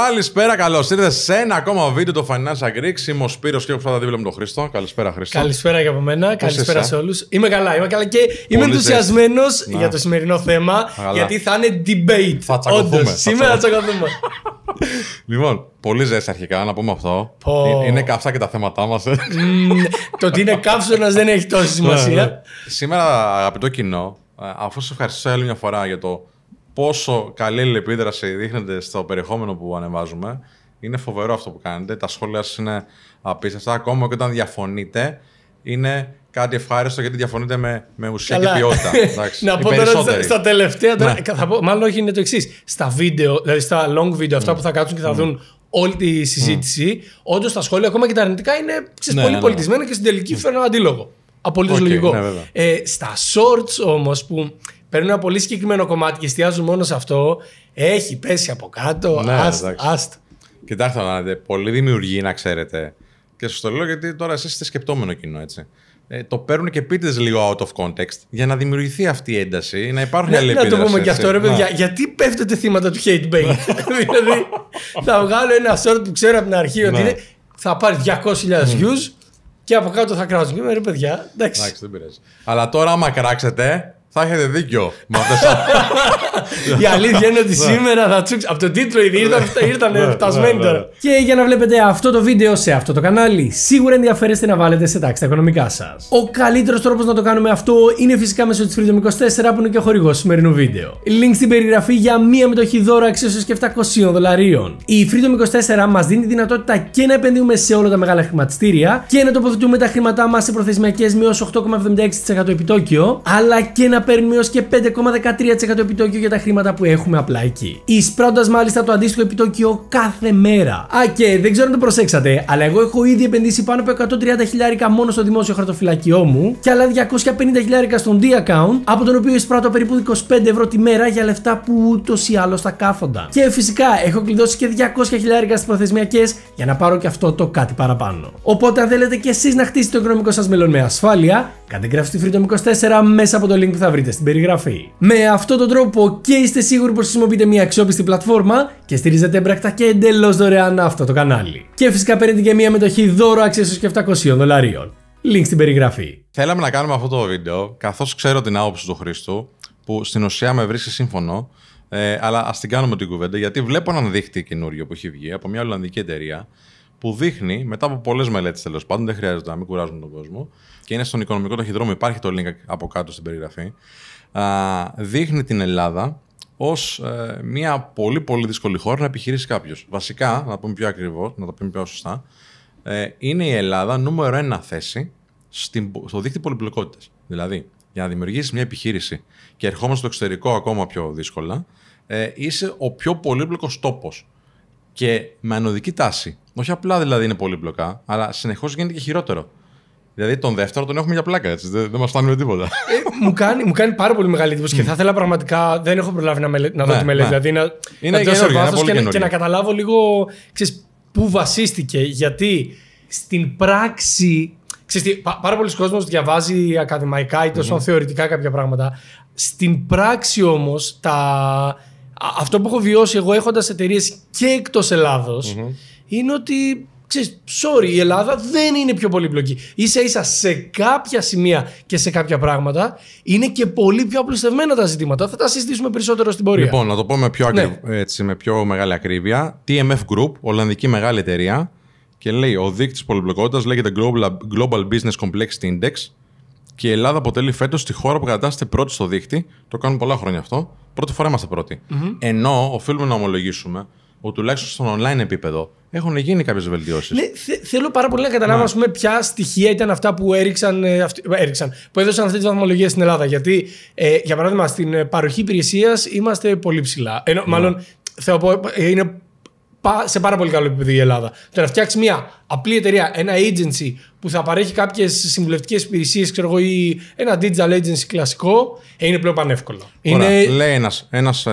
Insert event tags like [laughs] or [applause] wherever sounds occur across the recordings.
Καλησπέρα, καλώς ήρθατε σε ένα ακόμα βίντεο το Financial Greek. Είμαι ο Σπύρος και έχω φτάσει δίπλα με τον Χρήστο. Καλησπέρα, Χρήστο. Καλησπέρα και από μένα. Καλησπέρα σε όλους. Είμαι καλά, είμαι καλά και είμαι ενθουσιασμένο για το σημερινό θέμα. Καλά. Γιατί θα είναι debate. Θα τσακωθούμε. Όντως, θα σήμερα θα τσακωθούμε. λοιπόν, πολύ ζέστη αρχικά, να πούμε αυτό. Ε, είναι καύσα και τα θέματά μας. Ε. το ότι είναι καύσωνας δεν έχει τόση ναι, σημασία. Ναι. σήμερα, αγαπητό κοινό, ε, αφού σα ευχαριστήσω άλλη μια φορά για το πόσο καλή λεπίδραση δείχνετε στο περιεχόμενο που ανεβάζουμε. Είναι φοβερό αυτό που κάνετε. Τα σχόλια σας είναι απίστευτα. Ακόμα και όταν διαφωνείτε, είναι κάτι ευχάριστο γιατί διαφωνείτε με, με ουσία Καλά. και ποιότητα. [laughs] να πω τώρα στα, στα τελευταία. Τώρα, ναι. μάλλον όχι είναι το εξής. Στα βίντεο, δηλαδή στα long video, αυτά ναι. που θα κάτσουν και θα ναι. δουν όλη τη συζήτηση, mm. όντως τα σχόλια, ακόμα και τα αρνητικά, είναι ξέρεις, πολύ ναι, πολιτισμένα και στην τελική φέρνω αντίλογο. Απολύτως okay, λογικό. ε, στα shorts όμως που παίρνουν ένα πολύ συγκεκριμένο κομμάτι και εστιάζουν μόνο σε αυτό, έχει πέσει από κάτω. Ναι, Κοιτάξτε να δείτε, πολλοί δημιουργοί να ξέρετε. Και σας το λέω γιατί τώρα εσείς είστε σκεπτόμενο κοινό, έτσι. Ε, το παίρνουν και πείτε λίγο out of context για να δημιουργηθεί αυτή η ένταση, να υπάρχουν ναι, άλλοι Να το πούμε και αυτό, ρε παιδιά. Ναι. Γιατί πέφτετε θύματα του hate bait. Ναι. [laughs] δηλαδή, θα βγάλω ένα short που ξέρω από την αρχή ότι είναι, θα πάρει 200.000 views και από κάτω θα κράζουν. Είμαι ρε παιδιά, εντάξει. δεν Αλλά τώρα, άμα κράξετε, θα έχετε δίκιο με [laughs] Η αλήθεια είναι ότι ναι. σήμερα θα τσουξ. Από το τίτλο ήδη ήρθαν ναι. Ναι, φτασμένοι τώρα. Και για να βλέπετε αυτό το βίντεο σε αυτό το κανάλι, σίγουρα ενδιαφέρεστε να βάλετε σε τάξη τα οικονομικά σας. Ο καλύτερος τρόπος να το κάνουμε αυτό είναι φυσικά μέσω της Freedom 24 που είναι και ο χορηγός σημερινού βίντεο. Link στην περιγραφή για μία μετοχή δώρα αξίωσης και 700 δολαρίων. Η Freedom 24 μας δίνει τη δυνατότητα και να επενδύουμε σε όλα τα μεγάλα χρηματιστήρια και να τοποθετούμε τα χρήματά μας σε προθεσμιακές μείω 8,76% επιτόκιο, αλλά και να παίρνουμε έως και 5,13% επιτόκιο για τα χρήματα που έχουμε απλά εκεί. Εισπρώντα μάλιστα το αντίστοιχο επιτόκιο κάθε μέρα. Α, και δεν ξέρω αν το προσέξατε, αλλά εγώ έχω ήδη επενδύσει πάνω από 130 χιλιάρικα μόνο στο δημόσιο χαρτοφυλακιό μου και άλλα 250 χιλιάρικα στον D-account, από τον οποίο εισπράττω περίπου 25 ευρώ τη μέρα για λεφτά που ούτως ή άλλως θα κάθονταν. Και φυσικά έχω κλειδώσει και 200 χιλιάρικα στις προθεσμιακές για να πάρω και αυτό το κάτι παραπάνω. Οπότε, αν θέλετε και εσείς να χτίσετε το οικονομικό σας μέλλον με ασφάλεια, κατεγγράψτε τη Freedom 24 μέσα από το link που θα βρείτε στην περιγραφή. Με αυτόν τον τρόπο και είστε σίγουροι πως χρησιμοποιείτε μια αξιόπιστη πλατφόρμα και στηρίζετε έμπρακτα και εντελώς δωρεάν αυτό το κανάλι. Και φυσικά παίρνετε και μια μετοχή δώρο αξίωσης και 700 δολαρίων. Link στην περιγραφή. Θέλαμε να κάνουμε αυτό το βίντεο, καθώς ξέρω την άποψη του Χρήστου, που στην ουσία με βρίσκει σύμφωνο, ε, αλλά ας την κάνουμε την κουβέντα, γιατί βλέπω έναν δείχτη καινούριο που έχει βγει από μια Ολλανδική εταιρεία, που δείχνει μετά από πολλές μελέτες τέλος πάντων, δεν χρειάζεται να μην κουράζουμε τον κόσμο, και είναι στον οικονομικό ταχυδρόμο, υπάρχει το link από κάτω στην περιγραφή, δείχνει την Ελλάδα ως ε, μια πολύ πολύ δύσκολη χώρα να επιχειρήσει κάποιος. Βασικά, να το πούμε πιο ακριβώς, να το πούμε πιο σωστά, ε, είναι η Ελλάδα νούμερο ένα θέση στο δίκτυο πολυπλοκότητα. Δηλαδή, για να δημιουργήσεις μια επιχείρηση και ερχόμαστε στο εξωτερικό ακόμα πιο δύσκολα, ε, είσαι ο πιο πολύπλοκος τόπος. Και με ανωδική τάση. Όχι απλά δηλαδή είναι πολύπλοκα, αλλά συνεχώς γίνεται και χειρότερο. Δηλαδή τον δεύτερο τον έχουμε για πλάκα, έτσι. Δεν, δεν μας φτάνει με τίποτα. Ε, μου, κάνει, μου κάνει πάρα πολύ μεγάλη εντύπωση και θα ήθελα πραγματικά. Δεν έχω προλάβει να, μελε, να δω ναι, τη μελέτη. Ναι. Δηλαδή να, είναι να καινούργια, βάθο και, και να καταλάβω λίγο ξέρεις, πού βασίστηκε. Γιατί στην πράξη. Ξέρεις, τι, πά, πάρα πολλοί κόσμοι διαβάζει ακαδημαϊκά ή τόσο που βασιστηκε γιατι στην πραξη ξερεις βιώσει εγώ πραγματα στην πραξη ομω αυτο εταιρείες και εκτός Ελλάδος. Mm-hmm είναι ότι ξέρεις, sorry, η Ελλάδα δεν είναι πιο πολύπλοκη. σα ίσα σε κάποια σημεία και σε κάποια πράγματα είναι και πολύ πιο απλουστευμένα τα ζητήματα. Θα τα συζητήσουμε περισσότερο στην πορεία. Λοιπόν, να το πω με πιο, ναι. έτσι, με πιο μεγάλη ακρίβεια. TMF Group, Ολλανδική μεγάλη εταιρεία, και λέει ο δείκτης πολυπλοκότητας λέγεται Global Business Complexity Index. Και η Ελλάδα αποτελεί φέτος τη χώρα που κατάστηκε πρώτη στο δείκτη. Το κάνουν πολλα πολλά χρόνια αυτό. Πρώτη φορά είμαστε πρώτοι. Mm-hmm. Ενώ οφείλουμε να ομολογήσουμε ότι τουλάχιστον στον online επίπεδο έχουν γίνει κάποιες βελτιώσεις. Ναι, θέλω πάρα πολύ να καταλάβω ναι. ποια στοιχεία ήταν αυτά που έριξαν, ε, ε, που έδωσαν αυτή τη βαθμολογία στην Ελλάδα. Γιατί, ε, για παράδειγμα, στην ε, παροχή υπηρεσίας είμαστε πολύ ψηλά. Ενώ, ναι. μάλλον, θα είναι σε πάρα πολύ καλό επίπεδο η Ελλάδα. Το να φτιάξει μια απλή εταιρεία, ένα agency που θα παρέχει κάποιες συμβουλευτικές υπηρεσίες, ή ένα digital agency κλασικό, ε, είναι πλέον πανεύκολο. Είναι... Λέει ένας,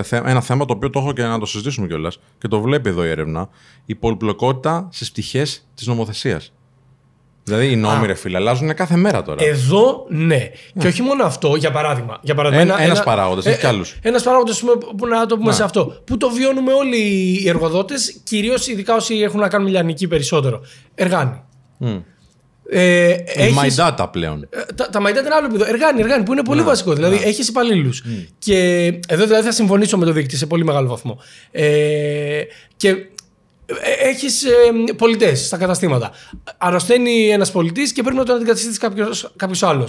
ένα θέμα το οποίο το έχω και να το συζητήσουμε κιόλας και το βλέπει εδώ η έρευνα. Η πολυπλοκότητα στις πτυχές της νομοθεσίας. Δηλαδή οι νόμοι, ρε φίλε, αλλάζουν κάθε μέρα τώρα. Εδώ ναι. Και όχι μόνο αυτό, για παράδειγμα. Για παράδειγμα ένα, ένας ένα παράγοντας, ε, κι άλλους. Ε, ένας παράγοντας που να το πούμε σε αυτό. Που το βιώνουμε όλοι οι εργοδότες, κυρίως ειδικά όσοι έχουν να κάνουν λιανική περισσότερο. Εργάνη. Mm. Ε, έχεις... My data πλέον. Ε, τα, τα my data είναι άλλο επίπεδο. Εργάνη, εργάνη, που είναι πολύ βασικό. Δηλαδή έχεις υπαλλήλους. Mm. Και εδώ δηλαδή θα συμφωνήσω με το δίκτυο σε πολύ μεγάλο βαθμό. Ε, και έχει ε, ε πολιτές στα καταστήματα. Αρρωσταίνει ένας πολιτής και πρέπει να τον αντικαταστήσει κάποιος άλλο.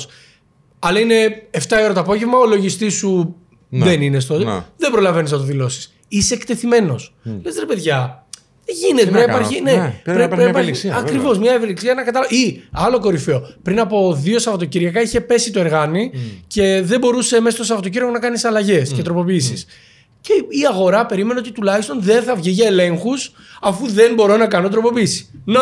Αλλά είναι 7 ώρα το απόγευμα, ο λογιστής σου ναι, δεν είναι στο. Ναι. Δεν προλαβαίνεις να το δηλώσεις. Είσαι εκτεθειμένος. Mm. Λες ρε παιδιά, δεν γίνεται. Πρέπει να ναι, υπάρχει. πρέπει να υπάρχει μια Ακριβώς, μια ευελιξία να καταλάβει. Ή άλλο κορυφαίο. Πριν από δύο Σαββατοκυριακά είχε πέσει το εργάνι και δεν μπορούσε μέσα στο Σαββατοκύριακο να κάνεις αλλαγές mm. και τροποποιήσεις. Και η αγορά περίμενε ότι τουλάχιστον δεν θα βγει για ελέγχους, αφού δεν μπορώ να κάνω τροποποίηση. Να!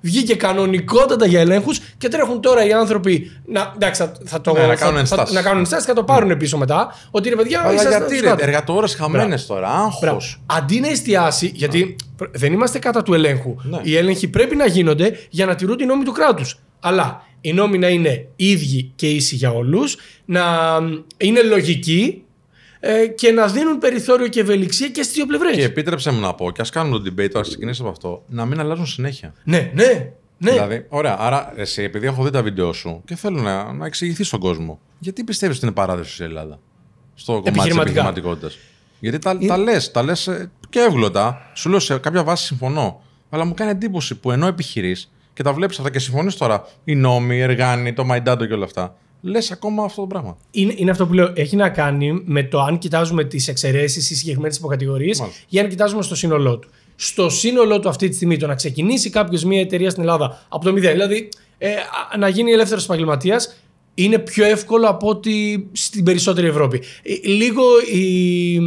Βγήκε κανονικότατα για ελέγχους και τρέχουν τώρα οι άνθρωποι να, εντάξει, θα, το, ναι, να κάνουν ενστάσεις. Να κάνουν ενστάσεις και θα το ναι. πάρουν πίσω μετά. Ότι ρε παιδιά, Αλλά είσαι, γιατί ρε, εργατόρες χαμένες τώρα, άγχος. Αντί να εστιάσει, γιατί ναι. δεν είμαστε κατά του ελέγχου. Οι έλεγχοι πρέπει να γίνονται για να τηρούν την νόμη του κράτους. Αλλά η νόμοι να είναι ίδιοι και ίσοι για όλους, να είναι λογικοί ε, και να δίνουν περιθώριο και ευελιξία και στις δύο πλευρές. Και επίτρεψε μου να πω, και ας κάνουμε το debate, ας ξεκινήσει από αυτό, να μην αλλάζουν συνέχεια. Ναι, ναι, ναι. Δηλαδή, ωραία, άρα εσύ, επειδή έχω δει τα βίντεο σου και θέλω να, να εξηγηθείς στον κόσμο, γιατί πιστεύεις ότι είναι παράδοση η Ελλάδα στο κομμάτι της επιχειρηματικότητας. Γιατί τα, είναι... τα λε λες ε, και εύγλωτα. Σου λέω σε κάποια βάση συμφωνώ. Αλλά μου κάνει εντύπωση που ενώ επιχειρείς και τα βλέπεις αυτά και συμφωνείς τώρα οι νόμοι, οι εργάνοι, το μαϊντάντο και όλα αυτά λες ακόμα αυτό το πράγμα. Είναι, είναι αυτό που λέω. Έχει να κάνει με το αν κοιτάζουμε τις εξαιρέσεις ή συγκεκριμένες υποκατηγορίες ή αν κοιτάζουμε στο σύνολό του. Στο σύνολό του αυτή τη στιγμή, το να ξεκινήσει κάποιος μια εταιρεία στην Ελλάδα από το μηδέν, δηλαδή ε, να γίνει ελεύθερος επαγγελματίας, είναι πιο εύκολο από ότι στην περισσότερη Ευρώπη. Ε, λίγο οι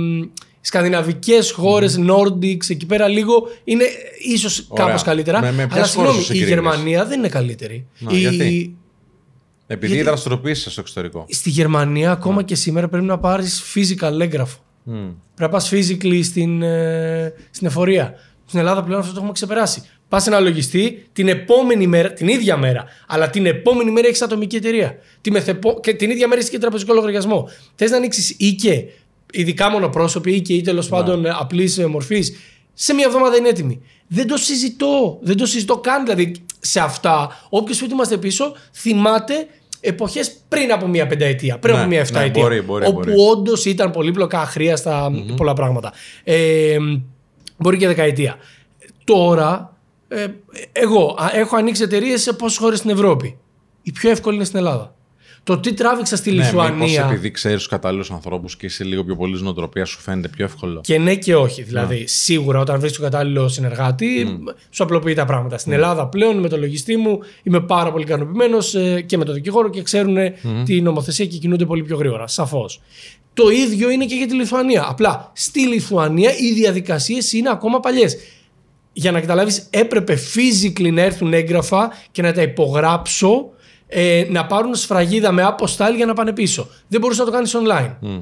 σκανδιναβικές χώρες, mm. Nordics, εκεί πέρα λίγο είναι ίσως κάπως καλύτερα. αλλά συγγνώμη, η Γερμανία δεν είναι καλύτερη. Επειδή Γιατί... δραστηριοποίησε στο εξωτερικό. Στη Γερμανία, ακόμα ναι. και σήμερα, πρέπει να πάρεις physical έγγραφο. Mm. Πρέπει να πας physically στην, ε, στην εφορία. Στην Ελλάδα πλέον αυτό το έχουμε ξεπεράσει. Πας ένα λογιστή την επόμενη μέρα, την ίδια μέρα, αλλά την επόμενη μέρα έχεις ατομική εταιρεία. μεθεπο... Και την ίδια μέρα έχεις και τραπεζικό λογαριασμό. Θες να ανοίξεις ή και ειδικά μονοπρόσωποι, και ή τέλος ναι. πάντων yeah. Ε, απλής ε, μορφής, σε μία εβδομάδα είναι έτοιμη. Δεν το συζητώ. Δεν το συζητώ καν. Δηλαδή σε αυτά, όποιος που είμαστε πίσω, θυμάται εποχές πριν από μία πενταετία, πριν από ναι, μία ναι, εφταετία. Ναι, μπορεί, όπου όντως ήταν πολύπλοκα, αχρίαστα πολλά πράγματα. Ε, μπορεί και δεκαετία. Τώρα, ε, εγώ έχω ανοίξει εταιρείες σε πόσες χώρες στην Ευρώπη. Η πιο εύκολη είναι στην Ελλάδα. Το τι τράβηξα στη Λιθουανία. Ναι, μήπως επειδή ξέρεις τους κατάλληλους ανθρώπους και είσαι λίγο πιο πολύ νοοτροπία, σου φαίνεται πιο εύκολο. Και ναι και όχι. Δηλαδή, ναι. σίγουρα όταν βρεις τον κατάλληλο συνεργάτη, σου απλοποιεί τα πράγματα. Στην ναι. Ελλάδα πλέον με το λογιστή μου είμαι πάρα πολύ ικανοποιημένος ε, και με τον δικηγόρο και ξέρουν mm. τη νομοθεσία και κινούνται πολύ πιο γρήγορα. Σαφώς. Το ίδιο είναι και για τη Λιθουανία. Απλά στη Λιθουανία οι διαδικασίες είναι ακόμα παλιές για να καταλάβεις, έπρεπε physically να έρθουν έγγραφα και να τα υπογράψω ε, να πάρουν σφραγίδα με αποστάλ για να πάνε πίσω. Δεν μπορούσες να το κάνεις online. Mm.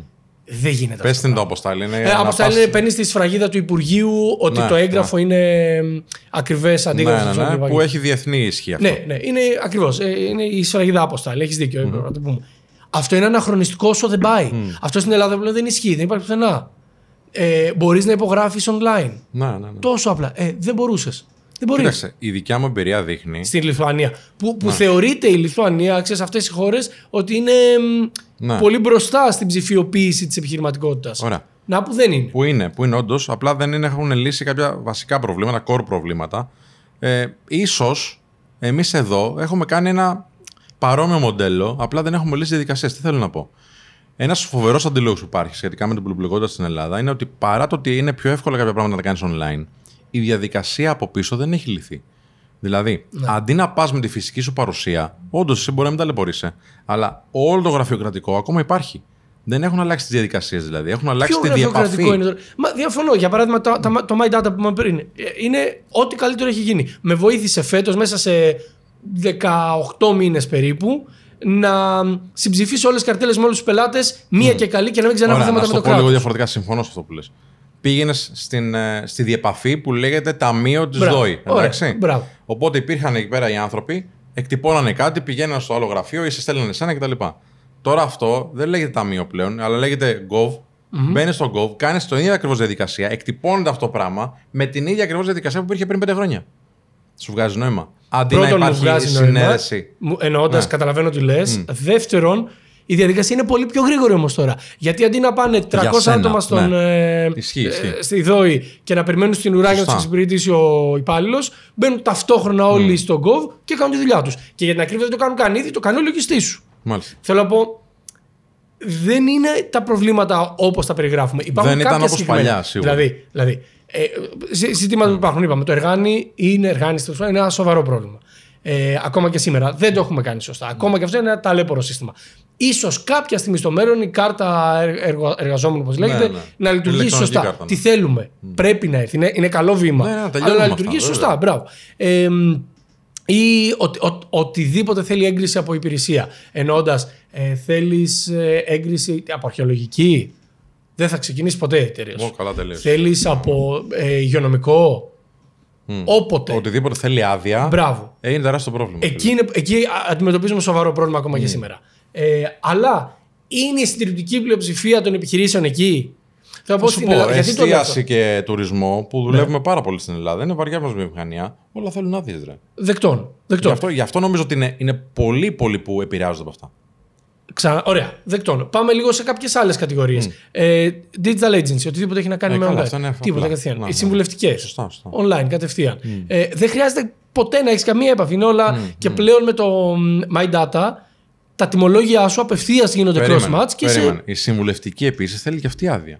Δεν γίνεται αυτό. Πε την το αποστάλ. Είναι ε, αποστάλ είναι παίρνεις τη σφραγίδα του Υπουργείου ότι ναι, το έγγραφο ναι. είναι ακριβές ναι, αντίγραφος. που έχει διεθνή ισχύ αυτό. Ναι, ναι, είναι ακριβώς. Ε, είναι η σφραγίδα αποστάλ. Έχεις δίκιο. Mm. Να το Αυτό είναι αναχρονιστικό όσο δεν πάει. Mm. Αυτό στην Ελλάδα δεν ισχύει, δεν υπάρχει πουθενά. Ε, Μπορείς να υπογράφεις online. Ναι, ναι, ναι. Τόσο απλά. Ε, δεν μπορούσες. Δεν μπορεί. Κοίταξε, η δικιά μου εμπειρία δείχνει. Στην Λιθουανία. Που, που ναι. θεωρείται η Λιθουανία, ξέρεις, αυτές οι χώρες ότι είναι ναι. πολύ μπροστά στην ψηφιοποίηση της επιχειρηματικότητας. Να που δεν είναι. Που είναι, που είναι όντως. Απλά δεν έχουν λύσει κάποια βασικά προβλήματα, core προβλήματα. Ε, ίσως εμείς εδώ έχουμε κάνει ένα παρόμοιο μοντέλο, απλά δεν έχουμε λύσει διαδικασίες. Τι θέλω να πω. Ένας φοβερός αντιλόγος που υπάρχει σχετικά με την πολυπλοκότητα στην Ελλάδα είναι ότι παρά το ότι είναι πιο εύκολο κάποια πράγματα να κάνεις online, η διαδικασία από πίσω δεν έχει λυθεί. Δηλαδή, ναι. αντί να πας με τη φυσική σου παρουσία, όντως εσύ μπορεί να μην ταλαιπωρείσαι, αλλά όλο το γραφειοκρατικό ακόμα υπάρχει. Δεν έχουν αλλάξει τις διαδικασίες δηλαδή. Έχουν αλλάξει Ποιο τη διαπαφή. Είναι τώρα. Μα διαφωνώ. Για παράδειγμα, το, το, My Data που είπαμε πριν ε, είναι ό,τι καλύτερο έχει γίνει. Με βοήθησε φέτος μέσα σε 18 μήνες περίπου να συμψηφίσω όλες τις καρτέλες με όλους τους πελάτες, μία ναι. και καλή και να μην ξαναβγεί θέματα με το κράτος. διαφορετικά συμφωνώ σε αυτό που λες πήγαινες στην, ε, στη διεπαφή που λέγεται Ταμείο της ΔΟΗ. Εντάξει. Οπότε υπήρχαν εκεί πέρα οι άνθρωποι, εκτυπώνανε κάτι, πηγαίνανε στο άλλο γραφείο ή σε στέλνανε εσένα κτλ. Τώρα αυτό δεν λέγεται Ταμείο πλέον, αλλά λέγεται Gov. Mm-hmm. Μπαίνεις στο Gov, κάνεις την ίδια ακριβώς διαδικασία, εκτυπώνεται αυτό το πράγμα με την ίδια ακριβώς διαδικασία που υπήρχε πριν πέντε χρόνια. Σου βγάζει νόημα. Αντί να υπάρχει μου βγάζει συνέρεση. Εννοώντας, ναι. καταλαβαίνω τι λες. Δεύτερον, η διαδικασία είναι πολύ πιο γρήγορη όμως τώρα. Γιατί αντί να πάνε 300 άτομα στον, ναι. ε, ε, στη ΔΟΗ και να περιμένουν στην ουρά για να τους εξυπηρετήσει ο υπάλληλος, μπαίνουν ταυτόχρονα όλοι mm. στον κοβ και κάνουν τη δουλειά τους. Και για την ακρίβεια δεν το κάνουν καν ήδη, το κάνει ο λογιστής σου. Μάλιστα. Θέλω να πω, δεν είναι τα προβλήματα όπως τα περιγράφουμε. Υπάρχουν δεν ήταν όπω παλιά, σίγουρα. Δηλαδή, δηλαδή ε, ζητήματα που υπάρχουν, είπαμε, το εργάνι είναι, εργάνι, είναι ένα σοβαρό πρόβλημα. Ε, ακόμα και σήμερα. Δεν το έχουμε κάνει σωστά. Ακόμα και αυτό είναι ένα ταλέπορο σύστημα ίσως κάποια στιγμή στο μέλλον η κάρτα εργαζόμενου, όπως λέγεται, ναι, ναι. να λειτουργήσει σωστά. Ναι. Τι θέλουμε. Πρέπει να έρθει. Είναι, είναι καλό βήμα. αλλά να λειτουργήσει σωστά. Μπράβο. ή οτιδήποτε θέλει έγκριση από υπηρεσία. Εννοώντας, ε, θέλεις ε, έγκριση από αρχαιολογική. Δεν θα ξεκινήσει ποτέ η εταιρεία Θέλεις από ε, υγειονομικό. Όποτε. Οτιδήποτε θέλει άδεια. Μπράβο. είναι τεράστιο πρόβλημα. Εκεί, είναι, αντιμετωπίζουμε σοβαρό πρόβλημα ακόμα και σήμερα. Ε, αλλά είναι η συντηρητική πλειοψηφία των επιχειρήσεων εκεί. Θα πω στην Ελλάδα. Εστίαση και τουρισμό που ναι. δουλεύουμε ναι. πάρα πολύ στην Ελλάδα. Είναι βαριά μας βιομηχανία. Όλα θέλουν άδειες, Δεκτών. Γι, αυτό, νομίζω ότι είναι, είναι πολύ που επηρεάζονται από αυτά. Ξα... Ωραία, δεκτώνω. Πάμε λίγο σε κάποιες άλλες κατηγορίες. Mm. Ε, digital agency, οτιδήποτε έχει να κάνει ε, με online. Ναι, Τίποτα ναι. κατευθείαν. Ναι, ναι. Οι συμβουλευτικέ. Online κατευθείαν. Mm. Ε, δεν χρειάζεται ποτέ να έχεις καμία έπαφη. Είναι όλα mm, και πλέον με το My Data τα τιμολόγια σου απευθείας γίνονται cross-match. Και σε... Η συμβουλευτική επίσης θέλει και αυτή άδεια.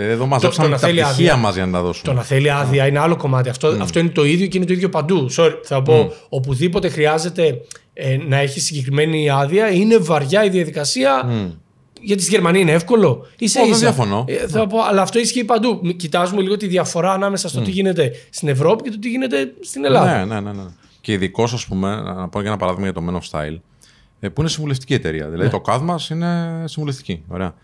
Ε, εδώ μαζέψαμε τα πτυχία μας για να τα δώσουμε. Το να θέλει άδεια είναι άλλο κομμάτι. Αυτό, mm. αυτό είναι το ίδιο και είναι το ίδιο παντού. Sorry, θα πω, mm. οπουδήποτε χρειάζεται ε, να έχει συγκεκριμένη άδεια, είναι βαριά η διαδικασία. Mm. Γιατί στη Γερμανία είναι εύκολο. Είσαι oh, Δεν διαφωνώ. Ε, θα mm. πω, αλλά αυτό ισχύει παντού. Κοιτάζουμε λίγο τη διαφορά ανάμεσα στο mm. τι γίνεται στην Ευρώπη και το τι γίνεται στην Ελλάδα. Ναι, ναι, ναι. ναι. Και ειδικώς, ας πούμε, να πω για ένα παράδειγμα για το Men of Style, ε, που είναι συμβουλευτική εταιρεία. Δηλαδή, ναι. το ΚΑΔ μα είναι συμβουλευτική. Ωραία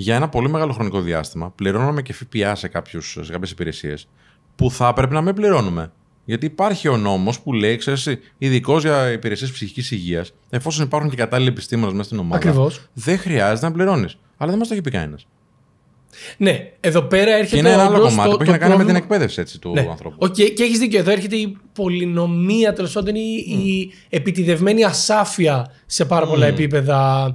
για ένα πολύ μεγάλο χρονικό διάστημα πληρώνουμε και ΦΠΑ σε, κάποιους, σε κάποιες υπηρεσίες που θα έπρεπε να μην πληρώνουμε. Γιατί υπάρχει ο νόμος που λέει, ξέρεις, ειδικός για υπηρεσίες ψυχικής υγείας, εφόσον υπάρχουν και κατάλληλοι επιστήμονες μέσα στην ομάδα. Δεν χρειάζεται να πληρώνεις. Αλλά δεν μας το έχει πει κανένας. Ναι, εδώ πέρα έρχεται. Και είναι ένα άλλο κομμάτι το, που έχει να κάνει με την εκπαίδευση έτσι, του ναι. ανθρώπου. Okay, και έχεις δίκιο. Εδώ έρχεται η πολυνομία, τέλος πάντων, η, mm. επιτιδευμένη ασάφεια σε πάρα πολλά mm. επίπεδα.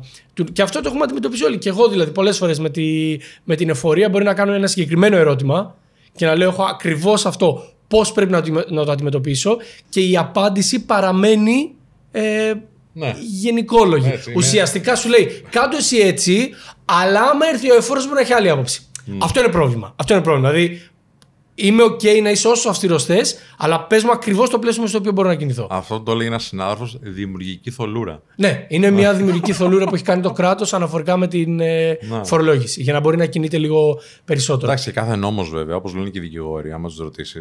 Και αυτό το έχουμε αντιμετωπίσει όλοι. Και εγώ δηλαδή, πολλές φορές με, τη, με την εφορία μπορεί να κάνω ένα συγκεκριμένο ερώτημα και να λέω: Έχω ακριβώς αυτό. Πώς πρέπει να το αντιμετωπίσω, και η απάντηση παραμένει ε, ναι. Γενικόλογη. Ναι. Ουσιαστικά σου λέει, κάτω εσύ έτσι, αλλά άμα έρθει ο εφόρο μου να έχει άλλη άποψη. Mm. Αυτό είναι πρόβλημα. Αυτό είναι πρόβλημα. Δηλαδή, είμαι OK να είσαι όσο αυστηρός αλλά πες μου ακριβώς το πλαίσιο στο οποίο μπορώ να κινηθώ. Αυτό το λέει ένας συνάδελφος, δημιουργική θολούρα. Ναι, είναι μια ναι. δημιουργική θολούρα που έχει κάνει το κράτος αναφορικά με την ε, ναι. φορολόγηση, για να μπορεί να κινείται λίγο περισσότερο. Εντάξει, κάθε νόμος βέβαια, όπως λένε και οι δικηγόροι, άμα τους ρωτήσεις,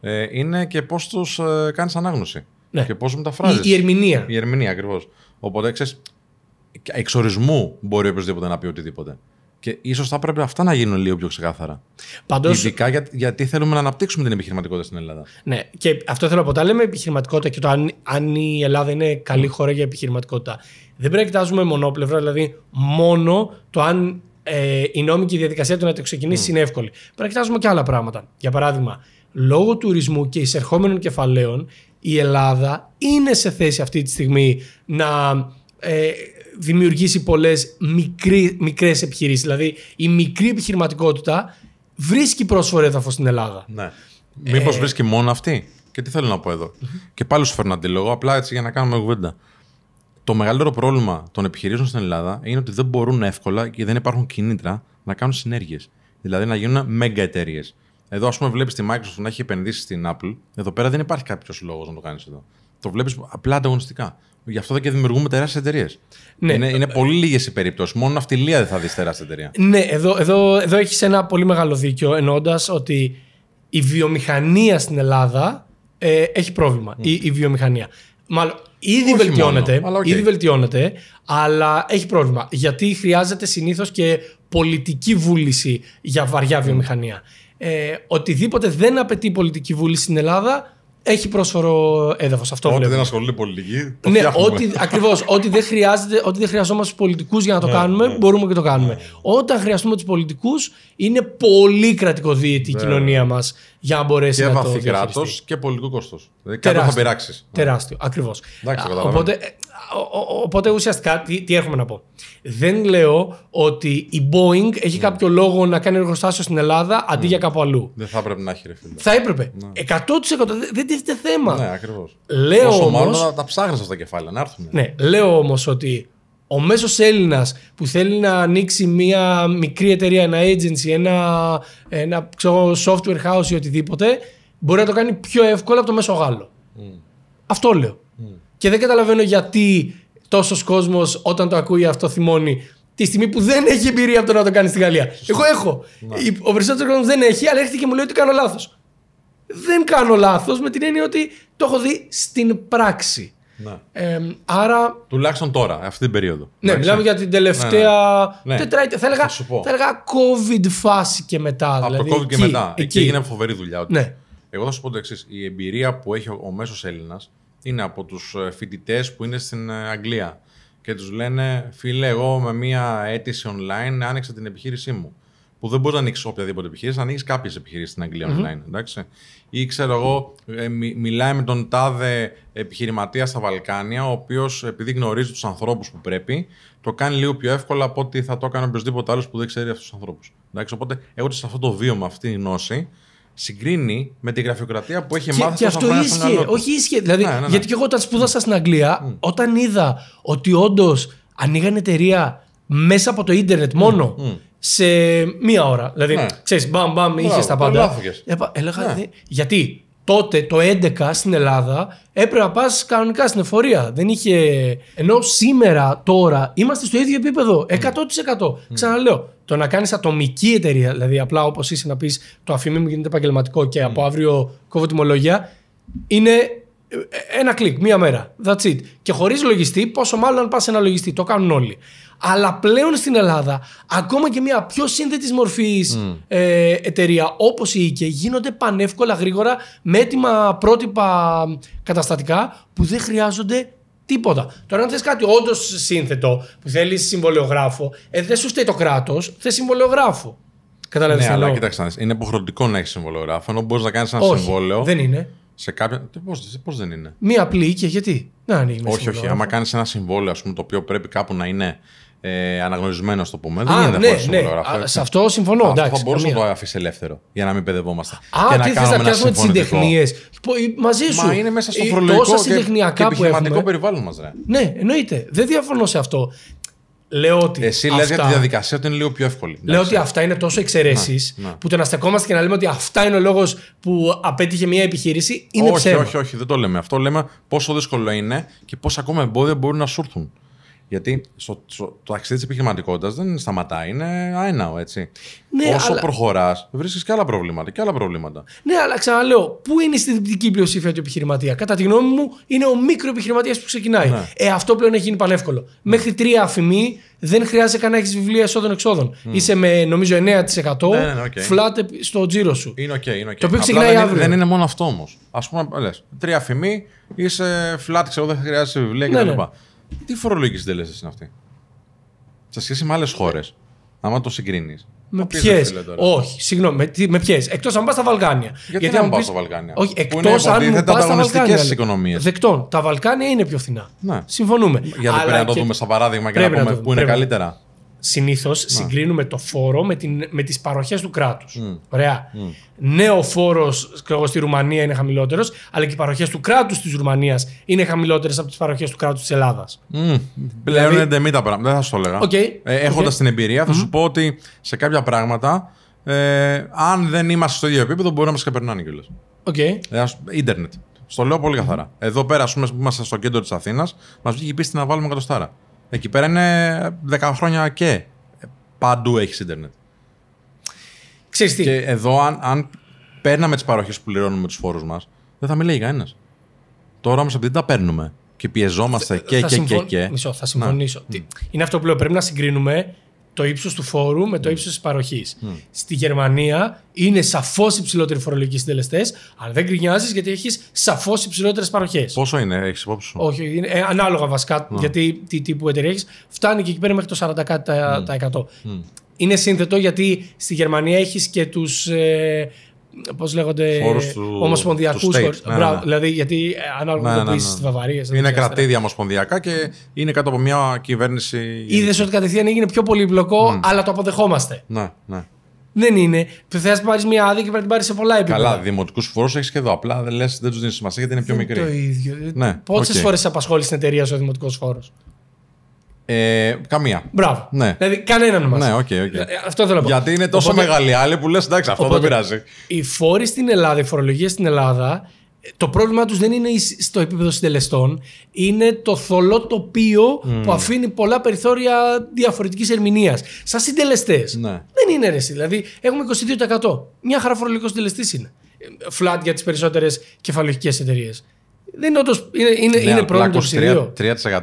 ε, είναι και πώς τους ε, κάνεις ανάγνωση. Ναι. Και πώς μεταφράζει. Η, η ερμηνεία. Η ερμηνεία ακριβώς. Οπότε ξέρεις, ορισμού μπορεί οποιοδήποτε να πει οτιδήποτε. Και ίσως θα πρέπει αυτά να γίνουν λίγο πιο ξεκάθαρα. Παντός... Ειδικά για, γιατί θέλουμε να αναπτύξουμε την επιχειρηματικότητα στην Ελλάδα. Ναι, και αυτό θέλω να πω. Τα λέμε επιχειρηματικότητα και το αν, η Ελλάδα είναι καλή ναι. χώρα για επιχειρηματικότητα. Δεν πρέπει να κοιτάζουμε μονόπλευρα, δηλαδή μόνο το αν ε, η νόμικη διαδικασία του να το ξεκινήσει ναι. είναι εύκολη. Πρέπει να κοιτάζουμε και άλλα πράγματα. Για παράδειγμα, λόγω τουρισμού και εισερχόμενων κεφαλαίων η Ελλάδα είναι σε θέση αυτή τη στιγμή να ε, δημιουργήσει πολλές μικρή, μικρές επιχειρήσεις. Δηλαδή η μικρή επιχειρηματικότητα βρίσκει πρόσφορο έδαφος στην Ελλάδα. Ναι. Ε... Μήπως βρίσκει μόνο αυτή. Και τι θέλω να πω εδω Και πάλι σου φέρνω αντίλογο, απλά έτσι για να κάνουμε κουβέντα. Το μεγαλύτερο πρόβλημα των επιχειρήσεων στην Ελλάδα είναι ότι δεν μπορούν εύκολα και δεν υπάρχουν κινήτρα να κάνουν συνέργειες. Δηλαδή να γίνουν μεγα εταιρείες. Εδώ, ας πούμε, βλέπεις τη Microsoft να έχει επενδύσει στην Apple. Εδώ πέρα δεν υπάρχει κάποιος λόγος να το κάνεις εδώ. Το βλέπεις απλά ανταγωνιστικά. Γι' αυτό και δημιουργούμε τεράστιες εταιρείες. Ναι. Είναι, είναι πολύ λίγες οι περιπτώσεις. Μόνο αυτή Λία δεν θα δεις τεράστια εταιρεία. Ναι, εδώ, εδώ, εδώ έχεις ένα πολύ μεγάλο δίκιο εννοώντας ότι η βιομηχανία στην Ελλάδα ε, έχει πρόβλημα. Mm. Η, βιομηχανία. Μάλλον ήδη βελτιώνεται, αλλά ήδη βελτιώνεται, αλλά έχει πρόβλημα. Γιατί χρειάζεται συνήθως και πολιτική βούληση για βαριά mm. βιομηχανία ε, οτιδήποτε δεν απαιτεί πολιτική βουλή στην Ελλάδα έχει πρόσφορο έδαφος. Αυτό Ό,τι δεν ασχολούνται πολιτικοί. ναι, ότι, ακριβώς, ό,τι δεν ό,τι δεν χρειαζόμαστε του πολιτικούς για να το ναι, κάνουμε, ναι. μπορούμε και το κάνουμε. Ναι. Όταν χρειαστούμε τους πολιτικούς, είναι πολύ κρατικοδίαιτη η ναι. κοινωνία μας για να μπορέσει και να το το Και βαθύ κράτος και πολιτικό κόστος. Δηλαδή, που θα πειράξει. Τεράστιο, ακριβώς. Οπότε Οπότε ουσιαστικά τι, τι έχουμε να πω. Δεν λέω ότι η Boeing έχει ναι. κάποιο λόγο να κάνει εργοστάσιο στην Ελλάδα αντί ναι. για κάπου αλλού. Δεν θα έπρεπε να έχει ρε Θα έπρεπε. 100% ναι. δεν τίθεται θέμα. Ναι, ακριβώς. Λέω Όσο μάλλον τα ψάχνεις αυτά τα κεφάλαια να έρθουν. Ναι, λέω όμως ότι ο μέσος Έλληνας που θέλει να ανοίξει μια μικρή εταιρεία, ένα agency, ένα, ένα software house ή οτιδήποτε, μπορεί να το κάνει πιο εύκολα από το μέσο Γάλλο. Αυτό λέω. Και δεν καταλαβαίνω γιατί τόσος κόσμος όταν το ακούει αυτό θυμώνει τη στιγμή που δεν έχει εμπειρία από το να το κάνει στη Γαλλία. Εγώ έχω. Ναι. Ο περισσότερος κόσμος δεν έχει, αλλά έρχεται και μου λέει ότι κάνω λάθος. Δεν κάνω λάθος με την έννοια ότι το έχω δει στην πράξη. Ε, άρα. Τουλάχιστον τώρα, αυτή την περίοδο. Ναι, μιλάμε για την ναι, τελευταία. Ναι, ναι. Τετράτη, θα, έλεγα, θα, έλεγα COVID φάση και μετά. Από δηλαδή, το COVID και μετά. Εκεί, εκεί έγινε φοβερή δουλειά. Ναι. Εγώ θα σου πω το εξής. Η εμπειρία που έχει ο μέσος Έλληνας είναι από τους ε, φοιτητές που είναι στην ε, Αγγλία και τους λένε «Φίλε, εγώ με μία αίτηση online άνοιξα την επιχείρησή μου». Που δεν μπορείς να ανοίξεις οποιαδήποτε επιχείρηση, να ανοίξεις κάποιες επιχειρήσει στην Αγγλία online. Εντάξει. Ή ξέρω εγώ, ε, μιλάει με τον τάδε επιχειρηματία στα Βαλκάνια, ο οποίος επειδή γνωρίζει τους ανθρώπους που πρέπει, το κάνει λίγο πιο εύκολα από ότι θα το έκανε οποιοδήποτε άλλος που δεν ξέρει αυτούς τους ανθρώπους. Οπότε, σε αυτό το βίωμα, αυτή η γνώση, συγκρίνει με τη γραφειοκρατία που έχει μάθει μάθει και αυτό ίσχυε. Όχι ίσχυε. Δηλαδή, ναι, ναι, ναι, Γιατί και εγώ όταν σπούδασα στην Αγγλία, όταν είδα ότι όντως ανοίγαν εταιρεία μέσα από το ίντερνετ μόνο σε μία ώρα. Δηλαδή, ναι. ξέρεις, μπαμ, μπαμ, είχες τα πάντα. Ε, έλεγα, ναι. «Ε, γιατί τότε το 11 στην Ελλάδα έπρεπε να πας κανονικά στην εφορία. Δεν είχε. Ενώ σήμερα, τώρα, είμαστε στο ίδιο επίπεδο. 100%. Ναι. Ναι. Ξαναλέω, το να κάνεις ατομική εταιρεία, δηλαδή απλά όπως είσαι να πεις το αφημί μου γίνεται επαγγελματικό και ναι. από αύριο κόβω τιμολόγια, είναι ε, ένα κλικ, μία μέρα. That's it. Και χωρίς λογιστή, πόσο μάλλον αν πα ένα λογιστή. Το κάνουν όλοι. Αλλά πλέον στην Ελλάδα, ακόμα και μια πιο σύνθετης μορφής mm. ε, εταιρεία όπως η ΙΚΕ, γίνονται πανεύκολα γρήγορα με έτοιμα πρότυπα καταστατικά που δεν χρειάζονται τίποτα. Τώρα, αν θες κάτι όντως σύνθετο που θέλεις συμβολιογράφο, ε, δεν σου φταίει το κράτος, θες συμβολιογράφο. Καταλαβαίνετε. Ναι, αλλά κοιτάξτε, Είναι υποχρεωτικό να έχεις συμβολιογράφο, ενώ μπορείς να κάνεις ένα συμβόλαιο. Δεν είναι. Σε κάποια. Πώ δεν είναι. Μία απλή και γιατί. Να, όχι, όχι. Άμα κάνεις ένα συμβόλαιο, ας πούμε, το οποίο πρέπει κάπου να είναι ε, αναγνωρισμένος, το πούμε. Δεν είναι ναι, ναι. Α, σε αυτό συμφωνώ. Αυτό θα μπορούσε να το αφήσει ελεύθερο για να μην παιδευόμαστε. Α, και να κάνουμε να πιάσουμε τις συντεχνίε. Μαζί σου. Μα είναι μέσα στο φορολογικό τόσα και, και επιχειρηματικό περιβάλλον μας, ναι. Ναι, εννοείται. Δεν διαφωνώ σε αυτό. Λέω ότι Εσύ αυτά... λες για τη διαδικασία ότι είναι λίγο πιο εύκολη. Λέω εντάξει. ότι αυτά είναι τόσο εξαιρέσεις ναι, ναι. που το να στεκόμαστε και να λέμε ότι αυτά είναι ο λόγος που απέτυχε μια επιχείρηση είναι όχι, Όχι, όχι, δεν το λέμε. Αυτό λέμε πόσο δύσκολο είναι και πόσα ακόμα εμπόδια μπορούν να σου γιατί στο, στο, το ταξίδι της επιχειρηματικότητας δεν σταματάει, είναι αέναο, έτσι. Ναι, Όσο αλλά... προχωράς, βρίσκεις και άλλα προβλήματα. Και άλλα προβλήματα. Ναι, αλλά ξαναλέω, πού είναι στη δυτική πλειοψηφία του επιχειρηματία. Κατά τη γνώμη μου, είναι ο μικροεπιχειρηματία που ειναι η συντηρητικη πλειοψηφια του επιχειρηματια κατα τη γνωμη μου ειναι ο μικροεπιχειρηματια που ξεκιναει Ναι. Ε, αυτό πλέον έχει γίνει πανεύκολο. Ναι. Μέχρι τρία αφημί δεν χρειάζεται καν να έχεις βιβλία εσόδων-εξόδων. Mm. Είσαι με νομίζω 9% ναι, ναι, okay. Ναι, flat στο τζίρο σου. Είναι okay, είναι okay. Το οποίο ξεκινάει αύριο. Δεν είναι μόνο αυτό όμως. Ας πούμε, λες, τρία αφημί, είσαι flat, ξέρω, δεν χρειάζεσαι βιβλία ναι, κτλ. Τι φορολογική συντελέστε είναι αυτή. Σε σχέση με άλλες χώρες. Άμα το συγκρίνεις. Με ποιε. Όχι, συγγνώμη, με, με ποιες. Εκτός αν πας στα Βαλκάνια. Γιατί, Γιατί αν πα στα Βαλκάνια. Όχι, εκτό αν είναι ανταγωνιστικέ οικονομίες. Δεκτών. Τα Βαλκάνια είναι πιο φθηνά. Ναι. Συμφωνούμε. Γιατί πρέπει να το δούμε σαν παράδειγμα και να πούμε πού είναι καλύτερα συνήθως συγκρίνουμε το φόρο με, την, με τις παροχές του κράτους. Mm. Ωραία. Mm. Ναι, ο φόρο στη Ρουμανία είναι χαμηλότερος, αλλά και οι παροχές του κράτους της Ρουμανίας είναι χαμηλότερες από τις παροχές του κράτους της Ελλάδας. Mm. Πλέον δηλαδή- είναι τα πράγματα. Δεν θα σου το έλεγα. Okay. Ε, Έχοντας okay. την εμπειρία, θα σου πω ότι σε κάποια πράγματα, ε, αν δεν είμαστε στο ίδιο επίπεδο, μπορεί να μας ξεπερνάνε κιόλας. Okay. Ιντερνετ. Ε, στο λέω πολύ καθαρά. Εδώ πέρα, ας πούμε, που είμαστε στο κέντρο της Αθήνας, μας βγήκε η πίστη να βάλουμε κατοστάρα. Εκεί πέρα είναι 10 χρόνια και. Παντού έχεις ίντερνετ. τι. Και εδώ, αν, αν παίρναμε τις παροχές που πληρώνουμε τους φόρους μας, δεν θα μιλάει κανένας. Τώρα όμως επειδή τα παίρνουμε και πιεζόμαστε και, θα και, και, και. θα ναι. συμφωνήσω. Είναι αυτό που λέω. Πρέπει να συγκρίνουμε το ύψος του φόρου με το ναι. ύψος της παροχής. Ναι. Στη Γερμανία είναι σαφώς υψηλότεροι φορολογικοί συντελεστές, αλλά δεν γκρινιάζεις γιατί έχεις σαφώς υψηλότερες παροχές. Πόσο είναι, έχεις υπόψη σου. Όχι, είναι, ε, ανάλογα βασικά, ναι. γιατί τι τύπου εταιρεία έχεις, φτάνει και εκεί πέρα μέχρι το 40% τα, 100. Είναι σύνθετο γιατί στη Γερμανία έχεις και τους. Ε, Πώς λέγονται. Ομοσπονδιακού χώρου. Ναι, ναι, ναι. Δηλαδή, γιατί ανάλογα με το στη Βαβαρία. Είναι κρατήδια ομοσπονδιακά και είναι κάτω από μια κυβέρνηση. Είδες ότι κατευθείαν έγινε πιο πολύπλοκο, αλλά το αποδεχόμαστε. Ναι, ναι. Δεν είναι. Θες να πάρεις μια άδεια και πρέπει να την πάρεις σε πολλά επίπεδα. Καλά, δημοτικούς φόρους έχεις και εδώ. Απλά δεν, δεν τους δίνεις σημασία γιατί είναι πιο μικρή. Το ίδιο. Ναι, Πόσες okay. φορές απασχόλησε την εταιρεία σου ο δημοτικός φόρος. Ε, καμία. Μπράβο. Ναι. Δηλαδή κανέναν μας. Ναι, okay, okay. Ε, αυτό θέλω να πω. Γιατί είναι τόσο Οπότε... μεγάλη άλλη που λες, εντάξει, αυτό Οπότε, δεν πειράζει. Οι φόροι στην Ελλάδα, η φορολογία στην Ελλάδα, ε, το πρόβλημά τους δεν είναι στο επίπεδο συντελεστών, είναι το θολό τοπίο που αφήνει πολλά περιθώρια διαφορετικής ερμηνείας. Σαν συντελεστές. Ναι. Δεν είναι αίρεση. Δηλαδή, έχουμε 22%. Μια χαρά φορολογικό συντελεστής είναι. Ε, φλάτ για τις περισσότερες κεφαλαιοχικές εταιρείες. Δεν είναι όντως. Είναι, είναι, ναι, είναι πρόβλημα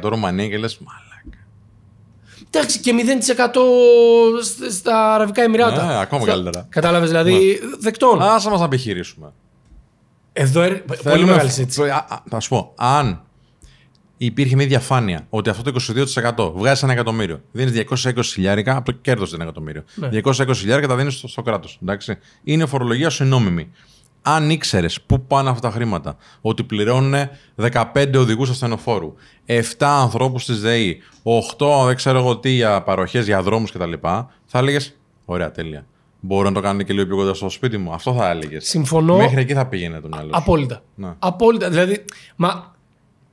3%, Ρουμανία Εντάξει, και 0% στα Αραβικά Εμμυράτα. Ναι, ακόμα καλύτερα. Κατάλαβες, δηλαδή ναι. δεκτών. Ας μας επιχειρήσουμε. Εδώ είναι πολύ μεγάλη συζήτηση. Θα σου πω, αν υπήρχε μια διαφάνεια ότι αυτό το 22% βγάζει ένα εκατομμύριο, δίνεις 220 χιλιάρικα από το κέρδος ένα εκατομμύριο. 220 ναι. χιλιάρικα τα δίνεις στο, στο κράτος. Είναι φορολογία νόμιμη αν ήξερες πού πάνε αυτά τα χρήματα, ότι πληρώνουν 15 οδηγούς ασθενοφόρου, 7 ανθρώπου τη ΔΕΗ, 8 δεν ξέρω εγώ τι για παροχές, για δρόμους κτλ., θα έλεγες: Ωραία, τέλεια. Μπορώ να το κάνω και λίγο πιο κοντά στο σπίτι μου. Αυτό θα έλεγες. Συμφωνώ. Μέχρι εκεί θα πήγαινε τον μυαλό. Απόλυτα. Ναι. Απόλυτα. Δηλαδή, μα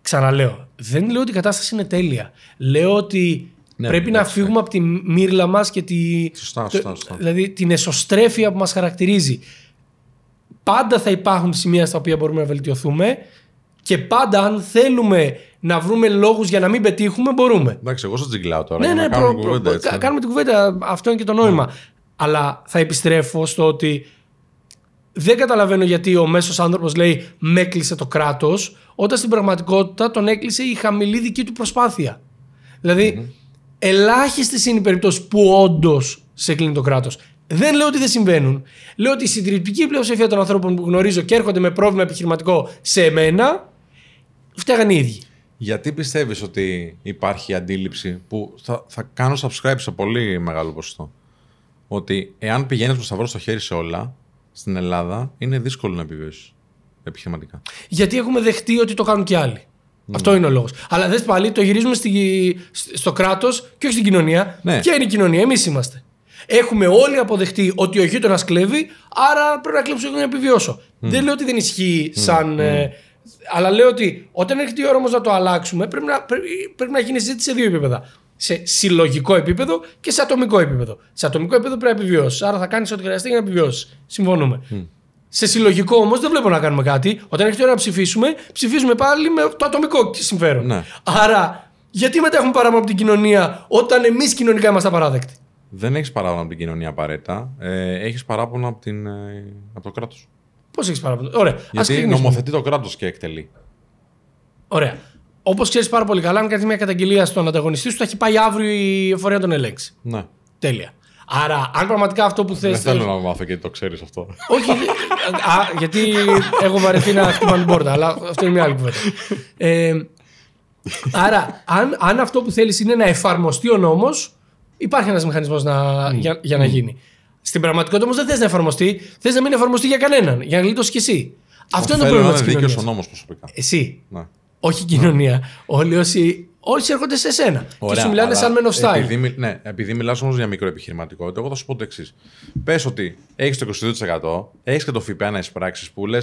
ξαναλέω, δεν λέω ότι η κατάσταση είναι τέλεια. Λέω ότι ναι, πρέπει ναι, να ναι. φύγουμε από τη μύρλα μας και τη... Σωστά, σωστά, σωστά. Δηλαδή, την εσωστρέφεια που μας χαρακτηρίζει. Πάντα θα υπάρχουν σημεία στα οποία μπορούμε να βελτιωθούμε και πάντα αν θέλουμε να βρούμε λόγους για να μην πετύχουμε, μπορούμε. Εντάξει, εγώ σας τζιγκλάω τώρα. Ναι, ναι, να κάνουμε, προ, κουβέντα, έτσι, κάνουμε την κουβέντα. Αυτό είναι και το νόημα. Ναι. Αλλά θα επιστρέφω στο ότι δεν καταλαβαίνω γιατί ο μέσος άνθρωπος λέει με έκλεισε το κράτος, όταν στην πραγματικότητα τον έκλεισε η χαμηλή δική του προσπάθεια. Δηλαδή, ελάχιστες είναι οι περιπτώσεις που όντως σε κλείνει το κράτος. Δεν λέω ότι δεν συμβαίνουν. Λέω ότι η συντριπτική πλειοψηφία των ανθρώπων που γνωρίζω και έρχονται με πρόβλημα επιχειρηματικό σε μένα φταίγαν οι ίδιοι. Γιατί πιστεύεις ότι υπάρχει αντίληψη που θα, θα κάνω subscribe σε πολύ μεγάλο ποσοστό. Ότι εάν πηγαίνεις με σταυρό στο χέρι σε όλα, στην Ελλάδα είναι δύσκολο να επιβιώσεις επιχειρηματικά. Γιατί έχουμε δεχτεί ότι το κάνουν και άλλοι. Ναι. Αυτό είναι ο λόγος. Αλλά δες πάλι το γυρίζουμε στη, στο κράτος και όχι στην κοινωνία. Ναι. είναι η κοινωνία, εμείς είμαστε. Έχουμε όλοι αποδεχτεί ότι ο γείτονας κλέβει, άρα πρέπει να κλέψω για να επιβιώσω. Mm. Δεν λέω ότι δεν ισχύει σαν. Mm. Ε, αλλά λέω ότι όταν έρχεται η ώρα όμως να το αλλάξουμε, πρέπει να, πρέπει, πρέπει να γίνει συζήτηση σε δύο επίπεδα. Σε συλλογικό επίπεδο και σε ατομικό επίπεδο. Σε ατομικό επίπεδο πρέπει να επιβιώσεις. Άρα θα κάνεις ό,τι χρειαστεί για να επιβιώσεις. Συμφωνούμε. Σε συλλογικό όμως δεν βλέπω να κάνουμε κάτι. Όταν έρχεται η ώρα να ψηφίσουμε, ψηφίζουμε πάλι με το ατομικό συμφέρον. Ναι. Άρα, γιατί μετέχουμε παράμα από την κοινωνία όταν εμείς κοινωνικά είμαστε απαράδεκτοι δεν έχεις παράπονα από την κοινωνία απαραίτητα. Ε, έχεις παράπονα από, την, ε, από το κράτος. Πώς έχεις παράπονα. Ωραία. Γιατί ας νομοθετεί το κράτος και εκτελεί. Ωραία. Όπως ξέρεις πάρα πολύ καλά, αν κάνει μια καταγγελία στον ανταγωνιστή σου, θα έχει πάει αύριο η εφορία τον ελέγξει. Ναι. Τέλεια. Άρα, αν πραγματικά αυτό που θες. Δεν θέλω να μάθω γιατί το ξέρεις αυτό. Όχι. [laughs] α, γιατί έχω βαρεθεί να χτυπάω την πόρτα, αλλά αυτό είναι μια άλλη κουβέντα. Ε, άρα, αν, αν αυτό που θέλεις είναι να εφαρμοστεί ο νόμος, Υπάρχει ένας μηχανισμός ναι. για, να ναι. γίνει. Στην πραγματικότητα όμως δεν θες να εφαρμοστεί, θες να μην εφαρμοστεί για κανέναν, για να γλιτώσει κι εσύ. Αυτό είναι το πρόβλημα της ο νόμος προσωπικά. Εσύ. Ναι. Όχι η κοινωνία. Ναι. Όλοι όσοι. Όλοι έρχονται σε σένα και σου μιλάνε σαν men of style. Επειδή, ναι, επειδή μιλάς όμως για μικροεπιχειρηματικότητα, εγώ θα σου πω το εξής. Πες ότι έχεις το 22%, έχεις και το ΦΠΑ να εισπράξεις που λες,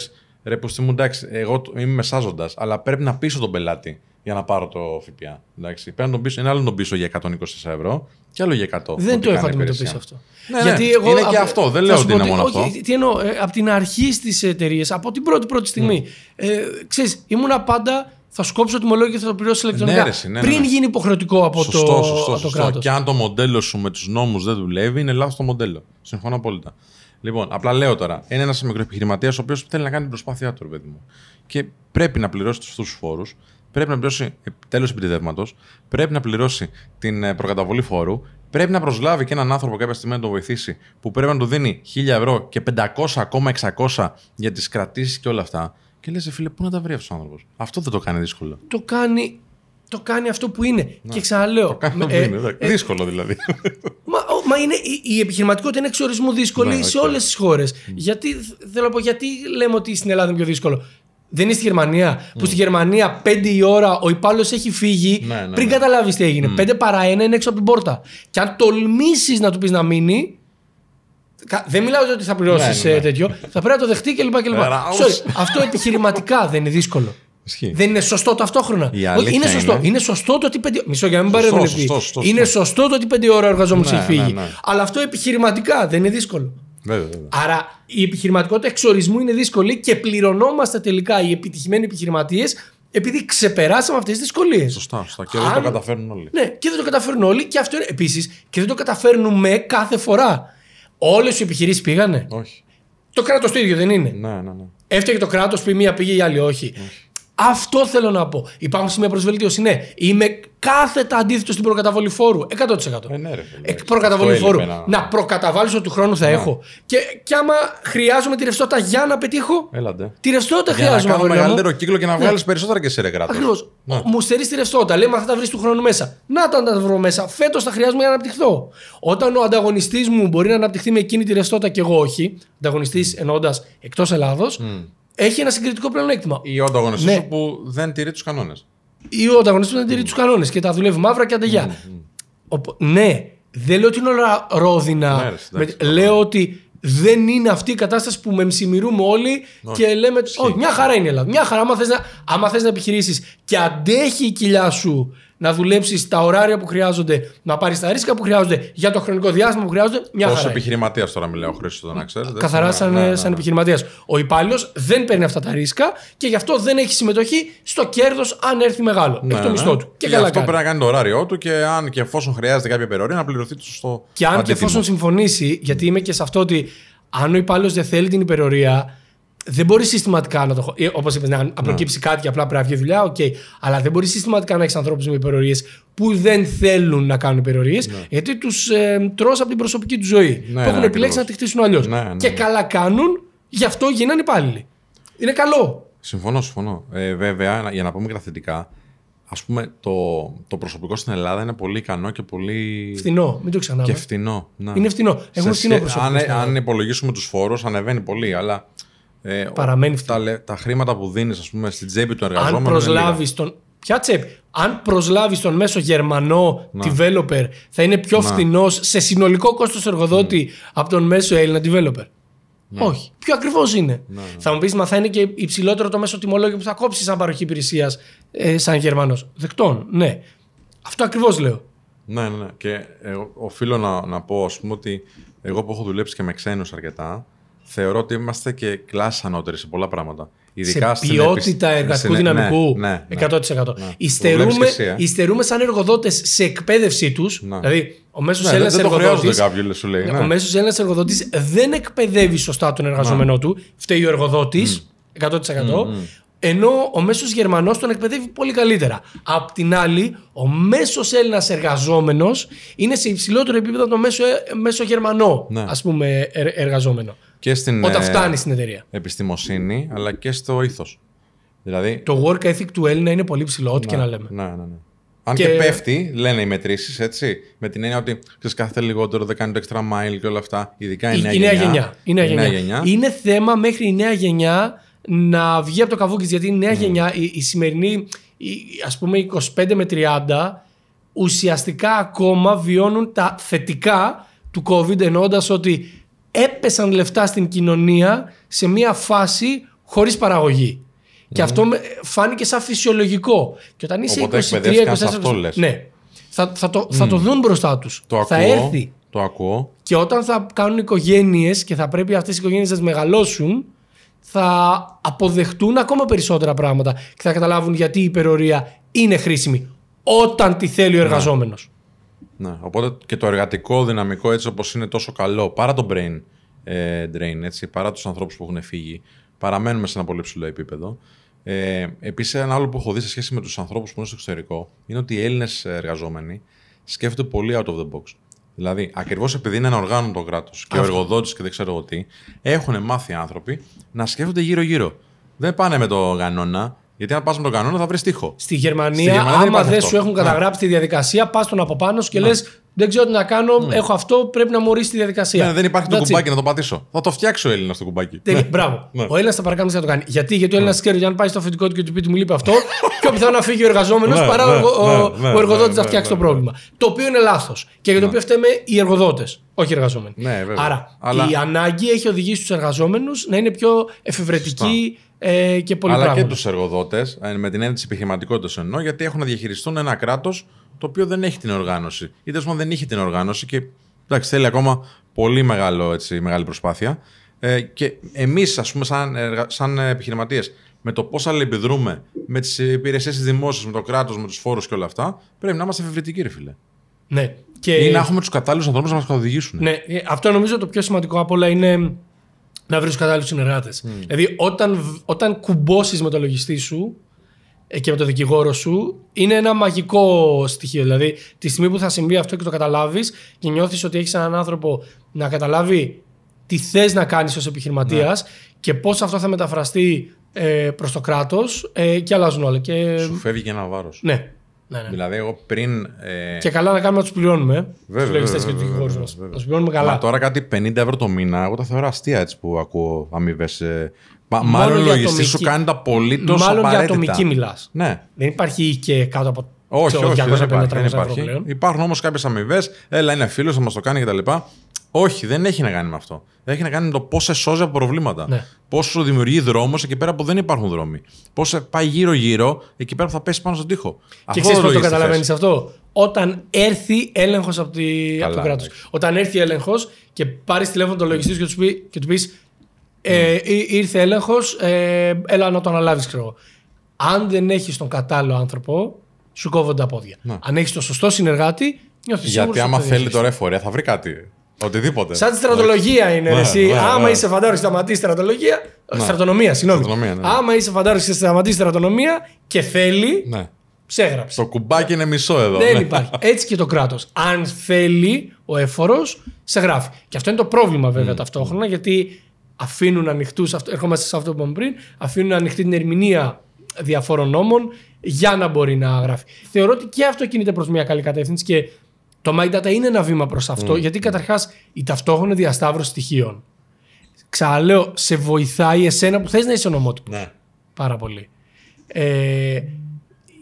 ρε πω μου, εντάξει, εγώ είμαι μεσάζοντας, αλλά πρέπει να πείσω τον πελάτη για να πάρω το ΦΠΑ. Εντάξει. Πρέπει να τον πείσω, είναι άλλο τον για 124 ευρώ και άλλο για 100. Δεν το έχω αντιμετωπίσει αυτό. Ναι, ναι, Γιατί εγώ, είναι και αυτό, δεν λέω ότι είναι μόνο αυτό. Τι εννοώ, ε, από την αρχή στις εταιρείες, από την πρώτη πρώτη στιγμή, mm. ε, ήμουνα πάντα θα σκόψω το τιμολόγιο και θα το πληρώσω ηλεκτρονικά. Ναι, ναι, ναι, πριν γίνει υποχρεωτικό από το, σωστό, σωστό. Και αν το μοντέλο σου με τους νόμους δεν δουλεύει, είναι λάθος το μοντέλο. Συμφωνώ απόλυτα. Λοιπόν, απλά λέω τώρα. Είναι ένας μικροεπιχειρηματίας ο οποίος θέλει να κάνει την προσπάθειά του, παιδί μου. Και πρέπει να πληρώσει τους φόρους, πρέπει να πληρώσει ε, τέλος επιδεύματο, πρέπει να πληρώσει την ε, προκαταβολή φόρου, πρέπει να προσλάβει και έναν άνθρωπο κάποια στιγμή να τον βοηθήσει που πρέπει να του δίνει 1000 ευρώ και 500 ακόμα 600 για τις κρατήσεις και όλα αυτά. Και λες, «Ε, φίλε, πού να τα βρει αυτός ο άνθρωπος. Αυτό δεν το κάνει δύσκολο. Το κάνει το κάνει αυτό που είναι. Να, και ξαναλέω. Ε, είναι, ε, δύσκολο δηλαδή. Μα, μα είναι, η, η επιχειρηματικότητα είναι εξορισμού δύσκολη ναι, σε όλες τις χώρες. Γιατί, γιατί λέμε ότι στην Ελλάδα είναι πιο δύσκολο. Δεν είναι στη Γερμανία. Mm. Που στη Γερμανία πέντε η ώρα ο υπάλληλος έχει φύγει ναι, ναι, πριν καταλάβεις τι έγινε. Mm. παρά ένα είναι έξω από την πόρτα. Και αν τολμήσεις να του πεις να μείνει, δεν μιλάω ότι θα πληρώσεις τέτοιο. Θα πρέπει να το δεχτεί κλπ. Αυτό επιχειρηματικά δεν είναι δύσκολο. Ισχύει. Δεν είναι σωστό ταυτόχρονα. Όχι, είναι σωστό. Είναι. είναι το ότι πέντε. Μισό για να μην σωστό, σωστό, Είναι σωστό το ότι πέντε ώρα ο εργαζόμενος ναι, έχει φύγει. Ναι, ναι. Αλλά αυτό επιχειρηματικά δεν είναι δύσκολο. Βέβαια, βέβαια. Άρα η επιχειρηματικότητα εξορισμού είναι δύσκολη και πληρωνόμαστε τελικά οι επιτυχημένοι επιχειρηματίες επειδή ξεπεράσαμε αυτές τις δυσκολίες. Σωστά, σωστά. Και δεν το καταφέρνουν όλοι. Ναι, και δεν το καταφέρνουν όλοι. Και αυτό είναι επίσης και δεν το καταφέρνουμε κάθε φορά. Όλες οι επιχειρήσεις πήγανε. Όχι. Το κράτος το ίδιο δεν είναι. Ναι, ναι, ναι. το κράτος, πει μία πήγε, η άλλη όχι. Αυτό θέλω να πω. Υπάρχουν σημεία προσβελτίωση. Ναι, είμαι κάθετα αντίθετος στην προκαταβολή φόρου. 100%. Ε, ναι, ρε, προκαταβολή φόρου. να... να προκαταβάλω ότι του χρόνου θα ναι. έχω. Και, και άμα χρειάζομαι τη ρευστότητα για να πετύχω. Έλατε. Τη ρευστότητα χρειάζομαι. Να κάνω μεγαλύτερο μου. κύκλο και να βγάλει ναι. περισσότερα και σε ρεγράτα. Ακριβώς. Ναι. Μου στερείς τη ρευστότητα. Λέμε θα τα βρεις του χρόνου μέσα. Να τα, βρω μέσα. Φέτος θα χρειάζομαι για να αναπτυχθώ. Όταν ο ανταγωνιστής μου μπορεί να αναπτυχθεί με εκείνη τη ρευστότητα και εγώ όχι. Ανταγωνιστής εννοώντας εκτός Ελλάδος έχει ένα συγκριτικό πλεονέκτημα. Ή ο ανταγωνιστής ναι. που δεν τηρεί τους κανόνες. Ή ο ανταγωνιστής που δεν τηρεί mm. τους κανόνες και τα δουλεύει μαύρα και αντεγιά. Ναι, δεν λέω ότι είναι όλα ρόδινα. Ναι, λέω ότι δεν είναι αυτή η κατάσταση που με όλοι και λέμε: Όχι, μια χαρά είναι η Ελλάδα. Μια χαρά, άμα θες να, να επιχειρήσεις και αντέχει η κοιλιά σου να δουλέψεις τα ωράρια που χρειάζονται, να πάρεις τα ρίσκα που χρειάζονται για το χρονικό διάστημα που χρειάζονται. Μια Ως χαρά. Ω επιχειρηματίας τώρα μιλάω, Χρήστος, να ξέρετε. Καθαρά σαν, ναι, ε, ναι, ναι. επιχειρηματίας. Ο υπάλληλος δεν παίρνει αυτά τα ρίσκα και γι' αυτό δεν έχει συμμετοχή στο κέρδος αν έρθει μεγάλο. Ναι, έχει το ναι. μισθό του. Και γι' αυτό πρέπει να κάνει το ωράριό του και αν και εφόσον χρειάζεται κάποια περιορία να πληρωθεί το σωστό. Και αν και εφόσον συμφωνήσει, γιατί είμαι και σε αυτό ότι αν ο υπάλληλος δεν θέλει την υπερορία, δεν μπορείς συστηματικά να το. Ε, Όπως είπες, να ναι. προκύψει κάτι και απλά πρέπει να βγει δουλειά, οκ. Okay. Αλλά δεν μπορείς συστηματικά να έχεις ανθρώπους με υπερορίες που δεν θέλουν να κάνουν υπερορίες, ναι. γιατί τους ε, τρως από την προσωπική τους ζωή. Ναι, το έχουν ναι, επιλέξει να τη χτίσουν αλλιώς. Ναι, και καλά κάνουν, γι' αυτό γίνανε υπάλληλοι. Είναι καλό. Συμφωνώ, συμφωνώ. Ε, βέβαια, για να πούμε και τα θετικά, ας πούμε, το, το προσωπικό στην Ελλάδα είναι πολύ ικανό και πολύ. Φθηνό, μην το ξαναλέω. Και φθηνό. Είναι φθηνό. Αν, ε- αν υπολογίσουμε τους φόρους, ανεβαίνει πολύ, αλλά ε, Παραμένει τα, τα, χρήματα που δίνεις, ας πούμε, στην τσέπη του εργαζόμενου. Αν προσλάβει τον. Ποια τσέπη. Αν προσλάβεις τον μέσο Γερμανό developer, θα είναι πιο φθηνό σε συνολικό κόστος εργοδότη mm. από τον μέσο Έλληνα developer. Ναι. Όχι. Πιο ακριβώς είναι. Ναι, ναι. Θα μου πεις, μα θα είναι και υψηλότερο το μέσο τιμολόγιο που θα κόψεις σαν παροχή υπηρεσίας ε, σαν Γερμανός. Δεκτών. Ναι. Αυτό ακριβώς λέω. Ναι, ναι, ναι. Και εγώ οφείλω να, να πω, ας πούμε, ότι εγώ που έχω δουλέψει και με ξένους αρκετά, θεωρώ ότι είμαστε και κλάσσα ανώτεροι σε πολλά πράγματα. Ειδικά σε ποιότητα επι... εργατικού στην... δυναμικού. Ναι, 100%. Ναι. Ιστερούμε, ναι. Ναι. ιστερούμε ε. σαν εργοδότες σε εκπαίδευσή τους. Ναι. Δηλαδή, ο μέσος ναι, Έλληνα εργοδότη. Ο μέσος Έλληνας εργοδότης δεν εκπαιδεύει σωστά τον εργαζόμενό του. Φταίει ο εργοδότης. 100% ενώ ο μέσος Γερμανός τον εκπαιδεύει πολύ καλύτερα. Απ' την άλλη, ο μέσος Έλληνας εργαζόμενος είναι σε υψηλότερο επίπεδο από το μέσο, μέσο Γερμανό ναι. ας πούμε, ε, εργαζόμενο. Και στην, όταν ε, φτάνει στην εταιρεία. Επιστημοσύνη, αλλά και στο ήθος. Δηλαδή... Το work ethic του Έλληνα είναι πολύ ψηλό, ό,τι και ναι, να λέμε. Ναι, ναι, ναι. Αν και, και πέφτει, λένε οι μετρήσεις, έτσι. Με την έννοια ότι ξέρεις κάθε λιγότερο, δεν κάνει το extra mile και όλα αυτά. Ειδικά η νέα, η, γενιά, η νέα γενιά. Η νέα γενιά. Είναι θέμα μέχρι η νέα γενιά να βγει από το καβούκι γιατί η νέα ναι. γενιά, η, η σημερινή, η, ας πούμε 25 με 30, ουσιαστικά ακόμα βιώνουν τα θετικά του COVID εννοώντας ότι έπεσαν λεφτά στην κοινωνία σε μια φάση χωρίς παραγωγή. Και ναι. αυτό φάνηκε σαν φυσιολογικό. Και όταν είσαι Οπότε 23, 24, ναι, θα, θα, το, το δουν μπροστά τους. θα έρθει. Το ακούω. Και όταν θα κάνουν οικογένειες και θα πρέπει αυτές οι οικογένειες να μεγαλώσουν, θα αποδεχτούν ακόμα περισσότερα πράγματα και θα καταλάβουν γιατί η υπερορία είναι χρήσιμη όταν τη θέλει ο ναι. εργαζόμενος. Ναι. Οπότε και το εργατικό δυναμικό έτσι όπως είναι τόσο καλό, παρά το brain ε, drain, έτσι, παρά τους ανθρώπους που έχουν φύγει, παραμένουμε σε ένα πολύ ψηλό επίπεδο. Ε, Επίσης, ένα άλλο που έχω δει σε σχέση με τους ανθρώπους που είναι στο εξωτερικό είναι ότι οι Έλληνες εργαζόμενοι σκέφτονται πολύ out of the box. Δηλαδή, ακριβώς επειδή είναι ένα οργάνο το κράτος και ο εργοδότης και δεν ξέρω εγώ τι, έχουν μάθει άνθρωποι να σκέφτονται γύρω-γύρω. Δεν πάνε με το κανόνα. Γιατί αν πας με τον κανόνα θα βρεις τείχο. Στη Γερμανία, Στη Γερμανία άμα δεν, σου έχουν καταγράψει ναι. τη διαδικασία, πας τον από πάνω και ναι. λες: Δεν ξέρω τι να κάνω, ναι. έχω αυτό, πρέπει να μου ορίσεις τη διαδικασία. Ναι, δεν υπάρχει That's το κουμπάκι it. να το πατήσω. Θα το φτιάξω ο Έλληνας το κουμπάκι. Τελει... Ναι. Μπράβο. Ναι. Ο Έλληνας θα παρακάμψει να το κάνει. Γιατί, γιατί ο ναι. Έλληνας ξέρει αν πάει στο αφεντικό του και του πει: Μου λείπει αυτό, πιο πιθανό να φύγει ο εργαζόμενος ναι, παρά ο εργοδότη να φτιάξει το πρόβλημα. Το οποίο είναι λάθος και για το οποίο φταίμε οι εργοδότες. Όχι οι εργαζόμενοι. Άρα η ανάγκη έχει οδηγήσει τους εργαζόμενους να είναι πιο εφευρετικοί ε, και πολύ Αλλά πράγματα. και τους εργοδότες, ε, με την έννοια της επιχειρηματικότητας εννοώ, γιατί έχουν να διαχειριστούν ένα κράτος το οποίο δεν έχει την οργάνωση. Ή τέλος δεν είχε την οργάνωση και εντάξει, θέλει ακόμα πολύ μεγάλο, έτσι, μεγάλη προσπάθεια. Ε, και εμείς, ας πούμε, σαν, σαν επιχειρηματίες, με το πώς αλληλεπιδρούμε με τις υπηρεσίες της δημόσιας, με το κράτος, με τους φόρους και όλα αυτά, πρέπει να είμαστε εφευρετικοί, ρε φίλε. Ναι. Και... Ή να έχουμε τους κατάλληλους ανθρώπους να μας καθοδηγήσουν. Ναι, ε, αυτό νομίζω το πιο σημαντικό απ' όλα είναι να βρεις τους κατάλληλους συνεργάτες. Mm. Δηλαδή, όταν, όταν κουμπώσεις με το λογιστή σου ε, και με το δικηγόρο σου, είναι ένα μαγικό στοιχείο. Δηλαδή, τη στιγμή που θα συμβεί αυτό και το καταλάβεις και νιώθεις ότι έχεις έναν άνθρωπο να καταλάβει τι θες να κάνεις ως επιχειρηματίας ναι. και πώς αυτό θα μεταφραστεί ε, Προς προ το κράτος ε, και αλλάζουν όλα. Και... Σου φεύγει και ένα βάρος. Ναι. Ναι, ναι. Δηλαδή, εγώ πριν. Ε... Και καλά να κάνουμε να τους πληρώνουμε. Ε, του λογιστές και τους δικηγόρου μα. Να του πληρώνουμε καλά. Μα τώρα κάτι 50 ευρώ το μήνα, εγώ τα θεωρώ αστεία έτσι που ακούω αμοιβές. Ε, μάλλον, μάλλον ο λογιστή σου κάνει τα Το Μάλλον απαραίτητα. για ατομική μιλάς. Ναι. Δεν υπάρχει και κάτω από όχι, ξέρω, 250 Ευρώ πλέον. Υπάρχουν όμως κάποιες αμοιβές. Έλα, είναι φίλος, θα μας το κάνει κτλ. Όχι, δεν έχει να κάνει με αυτό. Δεν έχει να κάνει με το πώς σε σώζει από προβλήματα. Ναι. σου δημιουργεί δρόμο εκεί πέρα που δεν υπάρχουν δρόμοι. Πώς πάει γύρω-γύρω εκεί πέρα που θα πέσει πάνω στον τοίχο. Και ξέρει πώς το καταλαβαίνεις αυτό. Όταν έρθει έλεγχος από, από το κράτος. Όταν έρθει έλεγχος και πάρεις τηλέφωνο τον λογιστή και τους πει, και του πεις, ε, ήρθε έλεγχος, ε, έλα να το αναλάβεις, ξέρω Αν δεν έχεις τον κατάλληλο άνθρωπο, σου κόβονται τα πόδια. Ναι. Αν έχεις τον σωστό συνεργάτη, νιώθεις Γιατί άμα θέλει τώρα εφορία, θα βρει κάτι. Οτιδήποτε. Σαν τη στρατολογία ναι, είναι. Ναι, ναι, ναι, Άμα ναι. είσαι φαντάρος και σταματήσεις στρατολογία. Στρατονομία, συγγνώμη. Άμα είσαι φαντάρος και σταματήσεις στρατονομία και θέλει. Ναι. Ξέγραψε. Το κουμπάκι είναι μισό εδώ. Δεν υπάρχει. Έτσι και το κράτος. Αν θέλει ο έφορος, σε γράφει. Και αυτό είναι το πρόβλημα βέβαια mm. ταυτόχρονα γιατί αφήνουν ανοιχτούς. Ερχόμαστε σε αυτό που είπαμε πριν. Αφήνουν ανοιχτή την ερμηνεία διαφόρων νόμων για να μπορεί να γράφει. Θεωρώ ότι και αυτό κινείται προς μια καλή κατεύθυνση και το My Data είναι ένα βήμα προς αυτό, mm. γιατί καταρχάς η ταυτόχρονη διασταύρωση στοιχείων. Ξαναλέω, σε βοηθάει εσένα που θες να είσαι ονομότυπος. Ναι. Πάρα πολύ. Ε,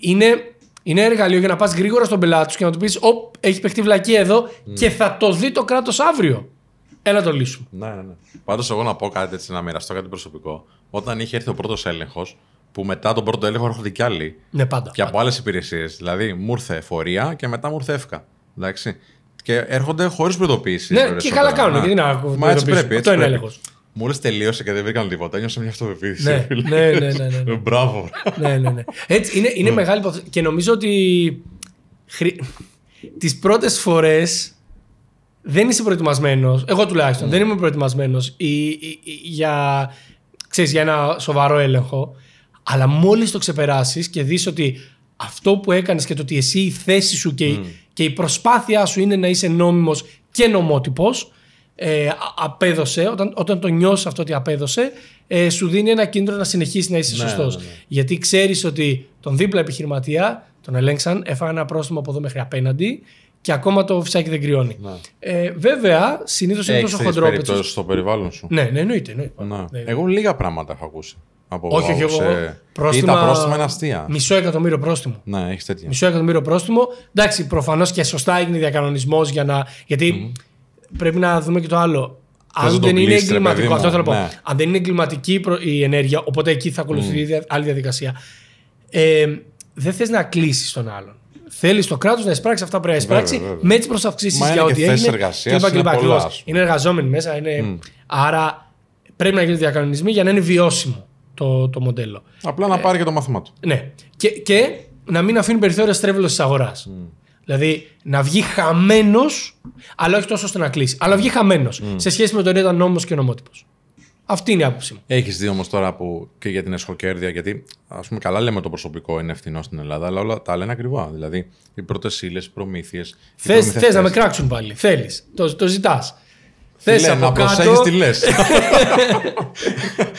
είναι, είναι εργαλείο για να πας γρήγορα στον πελάτη σου και να του πεις: Ωπ, έχεις παιχτεί βλακή εδώ mm. και θα το δει το κράτος αύριο. Έλα το λύσουμε. Ναι, ναι, ναι. Πάντως, εγώ να πω κάτι έτσι, να μοιραστώ κάτι προσωπικό. Όταν είχε έρθει ο πρώτος έλεγχος, που μετά τον πρώτο έλεγχο έρχονται κι άλλοι. Ναι, πάντα. Και πάντα. από άλλες υπηρεσίες. Δηλαδή, μου ήρθε εφορία και μετά μου ήρθε εύκα. Εντάξει. Και έρχονται χωρίς προειδοποίηση. Ναι, και καλά κάνουν. Γιατί να Μα έτσι πρέπει. Αυτό είναι έλεγχος. Μόλις τελείωσε και δεν βρήκαν τίποτα, νιώσα μια αυτοπεποίθηση. Ναι, ναι, ναι, ναι, ναι. Μπράβο. ναι, ναι, ναι. Έτσι, είναι, είναι μεγάλη Και νομίζω ότι χρη... τις πρώτες φορές δεν είσαι προετοιμασμένος. Εγώ τουλάχιστον mm. δεν είμαι προετοιμασμένος για, για ένα σοβαρό έλεγχο. Αλλά μόλις το ξεπεράσεις και δεις ότι αυτό που έκανες και το ότι εσύ η θέση σου και mm και η προσπάθειά σου είναι να είσαι νόμιμος και νομότυπος, ε, απέδωσε, όταν, όταν το νιώσεις αυτό ότι απέδωσε, ε, σου δίνει ένα κίνδυνο να συνεχίσεις να είσαι ναι, ναι σωστός. Ναι, ναι. Γιατί ξέρεις ότι τον δίπλα επιχειρηματία τον ελέγξαν, έφαγαν ένα πρόστιμο από εδώ μέχρι απέναντι και ακόμα το φυσάκι δεν κρυώνει. Ε, βέβαια, συνήθως είναι ε, τόσο χοντρό. Έχει στο περιβάλλον σου. Ναι, εννοείται. Εγώ λίγα πράγματα έχω ακούσει από Όχι, όχι, Πρόστιμα... Ή τα πρόστιμα είναι αστεία. Μισό εκατομμύριο πρόστιμο. Ναι, έχεις τέτοια. Μισό εκατομμύριο πρόστιμο. Εντάξει, προφανώς και σωστά έγινε διακανονισμός για να. Γιατί πρέπει να δούμε και το άλλο. Αν δεν, είναι εγκληματικό, αυτό θέλω ναι. πω. αν δεν είναι εγκληματική η ενέργεια, οπότε εκεί θα ακολουθεί mm. άλλη διαδικασία. Ε, δεν θες να κλείσεις τον άλλον. Θέλεις το κράτος να εισπράξει αυτά που πρέπει να εισπράξει με τις προσαυξήσεις για ό,τι έγινε. είναι, είναι εργαζόμενοι μέσα. Άρα πρέπει να γίνουν διακανονισμοί για να είναι βιώσιμο το, το μοντέλο. Απλά να ε, πάρει και το μάθημά του. Ναι. Και, και να μην αφήνει περιθώρια στρέβλωσης της αγοράς. Mm. Δηλαδή να βγει χαμένος, αλλά όχι τόσο ώστε να κλείσει. Αλλά βγει χαμένος mm. σε σχέση με τον ήταν νόμο και νομότυπο. Αυτή είναι η άποψή μου. Έχεις δει όμως τώρα που και για την εσχοκέρδεια, γιατί ας πούμε καλά λέμε το προσωπικό είναι ευθυνό στην Ελλάδα, αλλά όλα τα λένε ακριβά. Δηλαδή οι πρώτες ύλες, οι προμήθειες. Θε να με κράξουν πάλι. Θέλεις. Το, το ζητάς. Θες να προσέχει τι λε.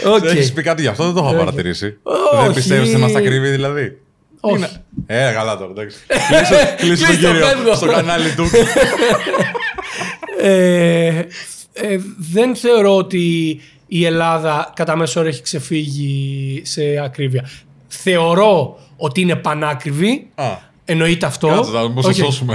okay. Έχει πει κάτι γι' αυτό, δεν το έχω παρατηρήσει. Δεν πιστεύεις ότι είμαστε τα δηλαδή. Όχι. Ε, καλά τώρα, εντάξει. [laughs] Κλείσε το κύριο στο κανάλι του. [laughs] Ε, ε, δεν θεωρώ ότι η Ελλάδα κατά μέσο όρο έχει ξεφύγει σε ακρίβεια. Θεωρώ ότι είναι πανάκριβη. Εννοείται αυτό.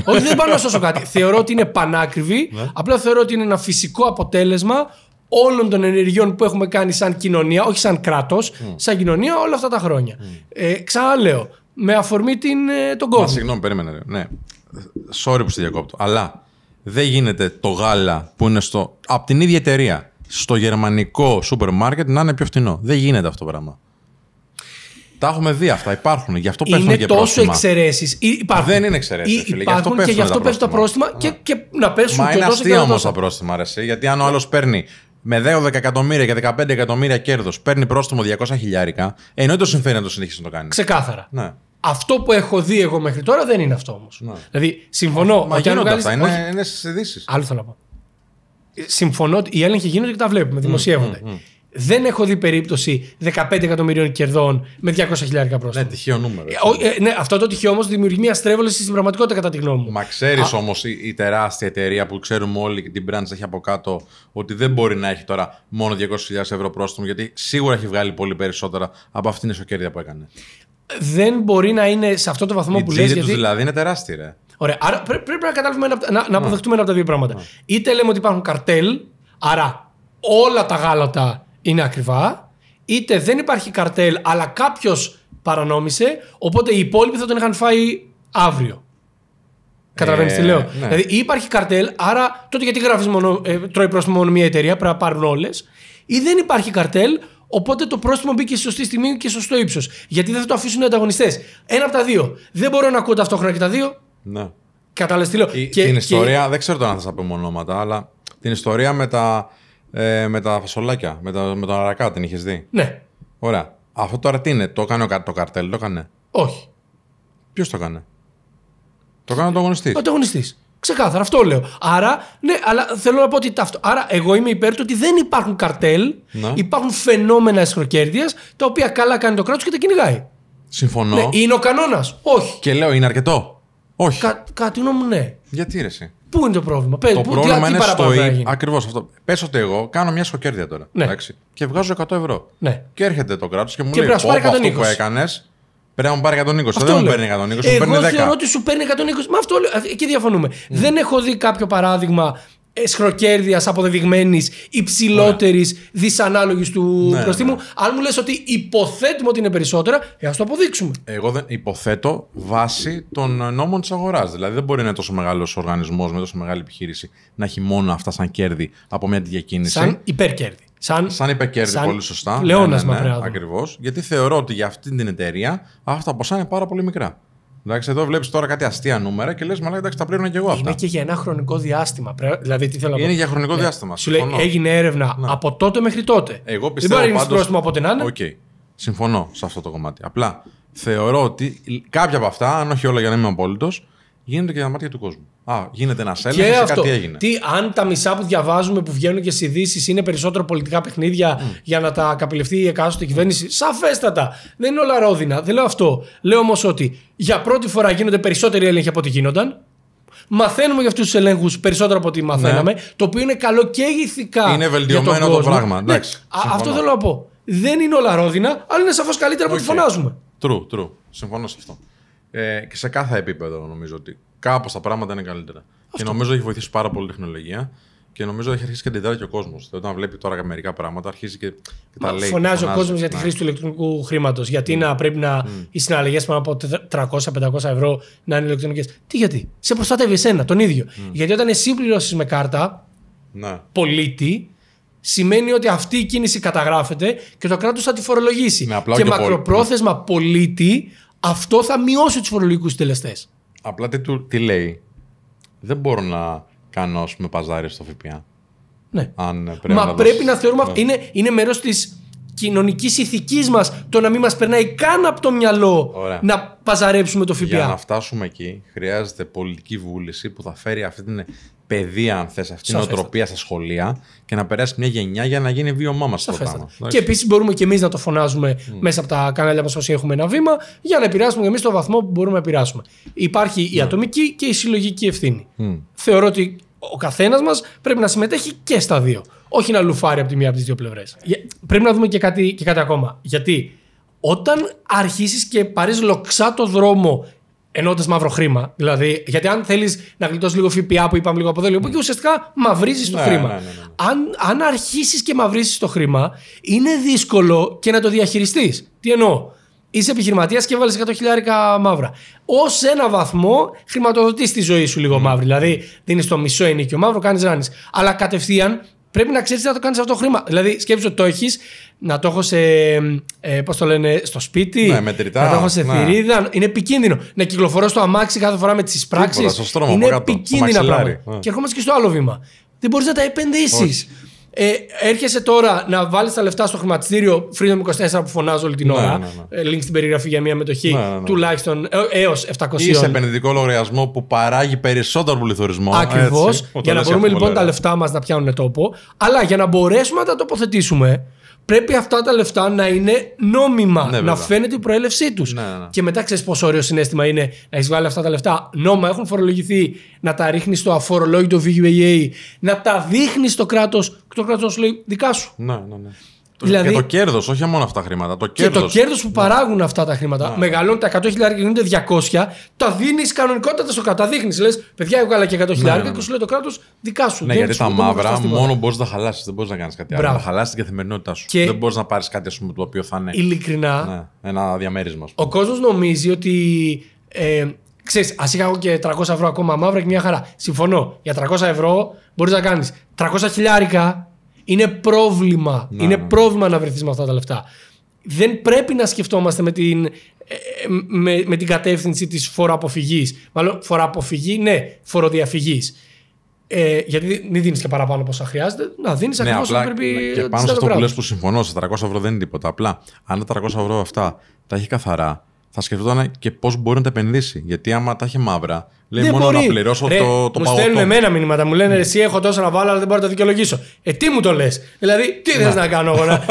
Όχι, δεν πάω να σώσω κάτι. [laughs] θεωρώ ότι είναι πανάκριβη. Ναι. Απλά θεωρώ ότι είναι ένα φυσικό αποτέλεσμα όλων των ενεργειών που έχουμε κάνει σαν κοινωνία, όχι σαν κράτος, mm. σαν κοινωνία όλα αυτά τα χρόνια. Mm. Ε, ξαναλέω, με αφορμή την, ε, τον κόσμο. συγγνώμη, περίμενε. Ναι. Sorry που σε διακόπτω. Αλλά δεν γίνεται το γάλα που είναι στο, από την ίδια εταιρεία στο γερμανικό σούπερ μάρκετ να είναι πιο φτηνό. Δεν γίνεται αυτό το πράγμα. Τα έχουμε δει αυτά, υπάρχουν. Γι' αυτό πέφτουν είναι και τόσο εξαιρέσει. Δεν είναι εξαιρέσεις. Υπάρχουν και γι' αυτό πέφτουν τα πρόστιμα και, και να πέσουν Μα και είναι αστεία όμω τα πρόστιμα, αρέσει. γιατί αν ο άλλος παίρνει με 10 εκατομμύρια και 15 εκατομμύρια κέρδος, παίρνει πρόστιμο 200 χιλιάρικα, εννοείται το συμφέρει να το συνεχίσει να το κάνει. Ξεκάθαρα. Ναι. Αυτό που έχω δει εγώ μέχρι τώρα δεν είναι αυτό όμως. Ναι. Δηλαδή, συμφωνώ. Μα γίνονται αυτά. Είναι, στις ειδήσεις. Άλλο θέλω να πω. Ε, συμφωνώ ότι οι έλεγχοι γίνονται και τα βλέπουμε, δημοσιεύονται δεν έχω δει περίπτωση 15 εκατομμυρίων κερδών με 200 χιλιάρικα πρόσωπα. Ναι, τυχαίο νούμερο. Ε, ε, ναι, αυτό το τυχαίο όμως δημιουργεί μια στρέβλωση στην πραγματικότητα, κατά τη γνώμη μου. Μα ξέρεις όμως η, τεράστια εταιρεία που ξέρουμε όλοι και την branch έχει από κάτω ότι δεν μπορεί να έχει τώρα μόνο 200.000 ευρώ πρόστιμο, γιατί σίγουρα έχει βγάλει πολύ περισσότερα από αυτήν την ισοκέρδη που έκανε. Δεν μπορεί να είναι σε αυτό το βαθμό που λέει. Γιατί... δηλαδή είναι τεράστια. Ρε. Ωραία. Άρα πρέπει, να καταλάβουμε να, να, να αποδεχτούμε ένα από τα δύο πράγματα. Είτε λέμε ότι υπάρχουν καρτέλ, άρα όλα τα γάλατα είναι ακριβά, είτε δεν υπάρχει καρτέλ, αλλά κάποιος παρανόμησε, οπότε οι υπόλοιποι θα τον είχαν φάει αύριο. Καταλαβαίνεις τι ε, λέω. Ναι. Δηλαδή υπάρχει καρτέλ, άρα τότε γιατί γράφεις μόνο, ε, τρώει πρόστιμο μόνο μία εταιρεία, πρέπει να πάρουν όλες. Ή δεν υπάρχει καρτέλ, οπότε το πρόστιμο μπήκε στη σωστή στιγμή και στο σωστό ύψος. Γιατί δεν θα το αφήσουν οι ανταγωνιστές. Ένα από τα δύο. Δεν μπορώ να ακούω ταυτόχρονα και τα δύο. Ναι. Κατάλαβες τι λέω. Η, και, την και... ιστορία, δεν ξέρω τώρα αν θα σας πω μονόματα, αλλά την ιστορία με τα ε, με τα φασολάκια, με, τα, με τον Αρακά, την είχες δει. Ναι. Ωραία. Αυτό τώρα τι είναι, το έκανε το καρτέλ, το έκανε. Όχι. Ποιος το έκανε. Το έκανε ο ανταγωνιστής. Ο ανταγωνιστής. Ξεκάθαρα, αυτό λέω. Άρα, ναι, αλλά θέλω να πω ότι ταυτό. Άρα, εγώ είμαι υπέρ του ότι δεν υπάρχουν καρτέλ, ναι. υπάρχουν φαινόμενα αισχροκέρδεια τα οποία καλά κάνει το κράτος και τα κυνηγάει. Συμφωνώ. Ναι, είναι ο κανόνας. Όχι. Και λέω, είναι αρκετό. Όχι. Κα, κάτι νόμου ναι. Γιατί ρε, Πού είναι το πρόβλημα. Πες, το πού, πρόβλημα τι, είναι στο ή. Ακριβώς αυτό. Πες ότι εγώ κάνω μια σοκέρδια τώρα. Ναι. Εντάξει, και βγάζω 100 ευρώ. Ναι. Και έρχεται το κράτος και μου και λέει: Πώ αυτό που έκανες, Πρέπει να μου πάρει 120. Αυτό δεν λέω. μου παίρνει 120, μου παίρνει 10. Εγώ θεωρώ ότι σου παίρνει 120. Μα αυτό λέω. Ε, εκεί διαφωνούμε. Δεν έχω δει κάποιο παράδειγμα εσχροκέρδειας αποδεδειγμένης υψηλότερης yeah. δυσανάλογης του ναι, ναι, προστίμου. Αν μου λες ότι υποθέτουμε ότι είναι περισσότερα, ε, ας το αποδείξουμε. Εγώ δεν υποθέτω βάση των νόμων της αγοράς. Δηλαδή δεν μπορεί να είναι τόσο μεγάλος οργανισμός με τόσο μεγάλη επιχείρηση να έχει μόνο αυτά σαν κέρδη από μια διακίνηση. Σαν υπερκέρδη. Σαν, σαν υπερκέρδη, πολύ σωστά. ναι, ναι, ναι, ναι, Ακριβώς. Γιατί θεωρώ ότι για αυτή την εταιρεία αυτά τα ποσά είναι πάρα πολύ μικρά. Εντάξει, εδώ βλέπεις τώρα κάτι αστεία νούμερα και λες, μα εντάξει, τα πλήρωνα και εγώ αυτά. Είναι και για ένα χρονικό διάστημα. Δηλαδή, τι θέλω να πω. Είναι για χρονικό ε, διάστημα. Σου λέει, έγινε έρευνα από τότε μέχρι τότε. Εγώ πιστεύω. Δεν μπορεί να πρόστιμο από την άλλη. Okay. Συμφωνώ σε αυτό το κομμάτι. Απλά θεωρώ ότι κάποια από αυτά, αν όχι όλα για να είμαι απόλυτος, Γίνεται και τα μάτια του κόσμου. Α, γίνεται ένα έλεγχο και, και κάτι έγινε. Τι, αν τα μισά που διαβάζουμε που βγαίνουν και στις ειδήσεις είναι περισσότερο πολιτικά παιχνίδια για να τα καπηλευτεί η εκάστοτε κυβέρνηση, σαφέστατα. Δεν είναι όλα ρόδινα. Δεν λέω αυτό. Λέω όμως ότι για πρώτη φορά γίνονται περισσότεροι έλεγχοι από ό,τι γίνονταν. Μαθαίνουμε για αυτούς τους ελέγχους περισσότερο από ό,τι ναι. μαθαίναμε. Το οποίο είναι καλό και ηθικά. Είναι βελτιωμένο το πράγμα. Ναι. Αυτό θέλω να πω. Δεν είναι όλα ρόδινα, αλλά είναι σαφώς καλύτερα okay. από ό,τι φωνάζουμε. True, true. Συμφωνώ σε αυτό. Ε, και σε κάθε επίπεδο νομίζω ότι κάπως τα πράγματα είναι καλύτερα. Και νομίζω έχει βοηθήσει πάρα πολύ η τεχνολογία. Και νομίζω έχει αρχίσει και αντιδράει και ο κόσμος. Όταν βλέπει τώρα μερικά πράγματα, αρχίζει και, και τα λέει. Φωνάζει, ο κόσμος για τη ναι. χρήση του ηλεκτρονικού χρήματος. Γιατί mm. να πρέπει να mm. οι συναλλαγές πάνω από 300-500 ευρώ να είναι ηλεκτρονικές. Τι γιατί. Σε προστατεύεις εσένα τον ίδιο. Γιατί όταν εσύ πληρώσεις με κάρτα ναι. πολίτη, σημαίνει ότι αυτή η κίνηση καταγράφεται και το κράτος θα τη φορολογήσει. Ναι, και, μακροπρόθεσμα πολίτη αυτό θα μειώσει τους φορολογικούς συντελεστές. Απλά τι, τι λέει. Δεν μπορώ να κάνω ας πούμε, παζάρι στο ΦΠΑ. Ναι. Αν πρέπει Μα να πρέπει να θεωρούμε ναι. Είναι, είναι μέρος της κοινωνικής ηθικής μας το να μην μας περνάει καν από το μυαλό να παζαρέψουμε το ΦΠΑ. Για να φτάσουμε εκεί, χρειάζεται πολιτική βούληση που θα φέρει αυτή την παιδεία, αν θες, αυτή την οτροπία στα σχολεία και να περάσει μια γενιά για να γίνει βίωμά μας αυτό πράγμα. Και επίσης μπορούμε και εμείς να το φωνάζουμε mm. μέσα από τα κανάλια μας όσοι έχουμε ένα βήμα για να επηρεάσουμε και εμείς το βαθμό που μπορούμε να επηρεάσουμε. Υπάρχει η mm. ατομική και η συλλογική ευθύνη. Mm. Θεωρώ ότι ο καθένας μας πρέπει να συμμετέχει και στα δύο. Όχι να λουφάρει από τη μία από τις δύο πλευρές. Πρέπει να δούμε και κάτι, και κάτι ακόμα. Γιατί όταν αρχίσεις και πάρεις λοξά το δρόμο ενώ μαύρο χρήμα. Δηλαδή, γιατί αν θέλεις να γλιτώσεις λίγο ΦΠΑ που είπαμε λίγο από εδώ, λοιπόν, και ουσιαστικά μαυρίζεις το ναι, χρήμα. Ναι, ναι, ναι, αν, αν αρχίσεις και μαύρίζει το χρήμα, είναι δύσκολο και να το διαχειριστείς. Τι εννοώ. Είσαι επιχειρηματίας και βάλει 100.000 μαύρα. Ως ένα βαθμό χρηματοδοτείς τη ζωή σου λίγο mm. μαύρη. Δηλαδή, δίνεις το μισό ενίκιο μαύρο, κάνεις ράνι. Αλλά κατευθείαν πρέπει να ξέρεις να το κάνεις αυτό το χρήμα. Δηλαδή, σκέψω ότι το έχεις να το έχω σε. Ε, το λένε, στο σπίτι. Ναι, να το έχω σε ναι. θηρίδα. Είναι επικίνδυνο. Να κυκλοφορώ στο αμάξι κάθε φορά με τις πράξει. Είναι επικίνδυνα πράγματα. Ναι. Και ερχόμαστε και στο άλλο βήμα. Δεν μπορείς να τα επενδύσεις. Ε, έρχεσαι τώρα να βάλεις τα λεφτά στο χρηματιστήριο Freedom 24 που φωνάζω όλη την ώρα. Ναι, ναι. Ε, link στην περιγραφή για μια μετοχή τουλάχιστον έω 700 ή σε επενδυτικό λογαριασμό που παράγει περισσότερο πληθωρισμό. Ακριβώς. Για να μπορούμε λοιπόν τα λεφτά μας να πιάνουν τόπο. Αλλά για να μπορέσουμε να τα τοποθετήσουμε πρέπει αυτά τα λεφτά να είναι νόμιμα, ναι, να φαίνεται η προέλευσή τους. Ναι, ναι. Και μετά ξέρεις πόσο όριο συνέστημα είναι να έχεις βάλει αυτά τα λεφτά νόμα, έχουν φορολογηθεί, να τα ρίχνεις στο αφορολόγητο VUAA, να τα δείχνεις στο κράτος και το κράτος λέει δικά σου. Ναι, ναι, ναι. Δηλαδή, και το κέρδος, όχι μόνο αυτά τα χρήματα. Το κέρδος. Και το κέρδος που παράγουν αυτά τα χρήματα. Να. Μεγαλώνει τα 100 και γίνονται 200, τα δίνεις κανονικότατα στο καταδείχνει. Λες, παιδιά, έβγαλα και 100.000 ναι, ναι, και ναι. σου λέει το κράτος δικά σου. Ναι, γιατί τα μαύρα μόνο μπορείς να τα χαλάσεις, δεν μπορείς να κάνεις κάτι άλλο. Θα χαλάσει την καθημερινότητά σου. Και... Δεν μπορείς να πάρεις κάτι πούμε, το οποίο θα είναι. Ειλικρινά. Ναι, ένα διαμέρισμα. Ο κόσμος νομίζει ότι. Ε, Ξέρεις, ας είχα και 300 ευρώ ακόμα μαύρα και μια χαρά. Συμφωνώ. Για 300 ευρώ μπορείς να κάνεις 300 χιλιάρικα είναι πρόβλημα. Να, είναι ναι. πρόβλημα να βρεθείς με αυτά τα λεφτά. Δεν πρέπει να σκεφτόμαστε με την, ε, ε, με, με την κατεύθυνση της φοροαποφυγής. Μάλλον φοροαποφυγή, ναι, φοροδιαφυγής. Ε, γιατί μην δίνεις και παραπάνω πόσα χρειάζεται. Να δίνεις ναι, ακριβώς πρέπει. Και πάνω σε αυτό που λες που συμφωνώ, σε 400 ευρώ δεν είναι τίποτα. Απλά αν τα 400 ευρώ αυτά τα έχει καθαρά θα σκεφτόταν και πώς μπορεί να τα επενδύσει. Γιατί άμα τα έχει μαύρα, λέει δεν μόνο μπορεί. να πληρώσω ρε, το, το μου Στέλνουν εμένα μηνύματα, μου λένε ναι. εσύ έχω τόσα να βάλω, αλλά δεν μπορώ να το δικαιολογήσω. Ε, τι μου το λες. Δηλαδή, τι θες να κάνω εγώ, να,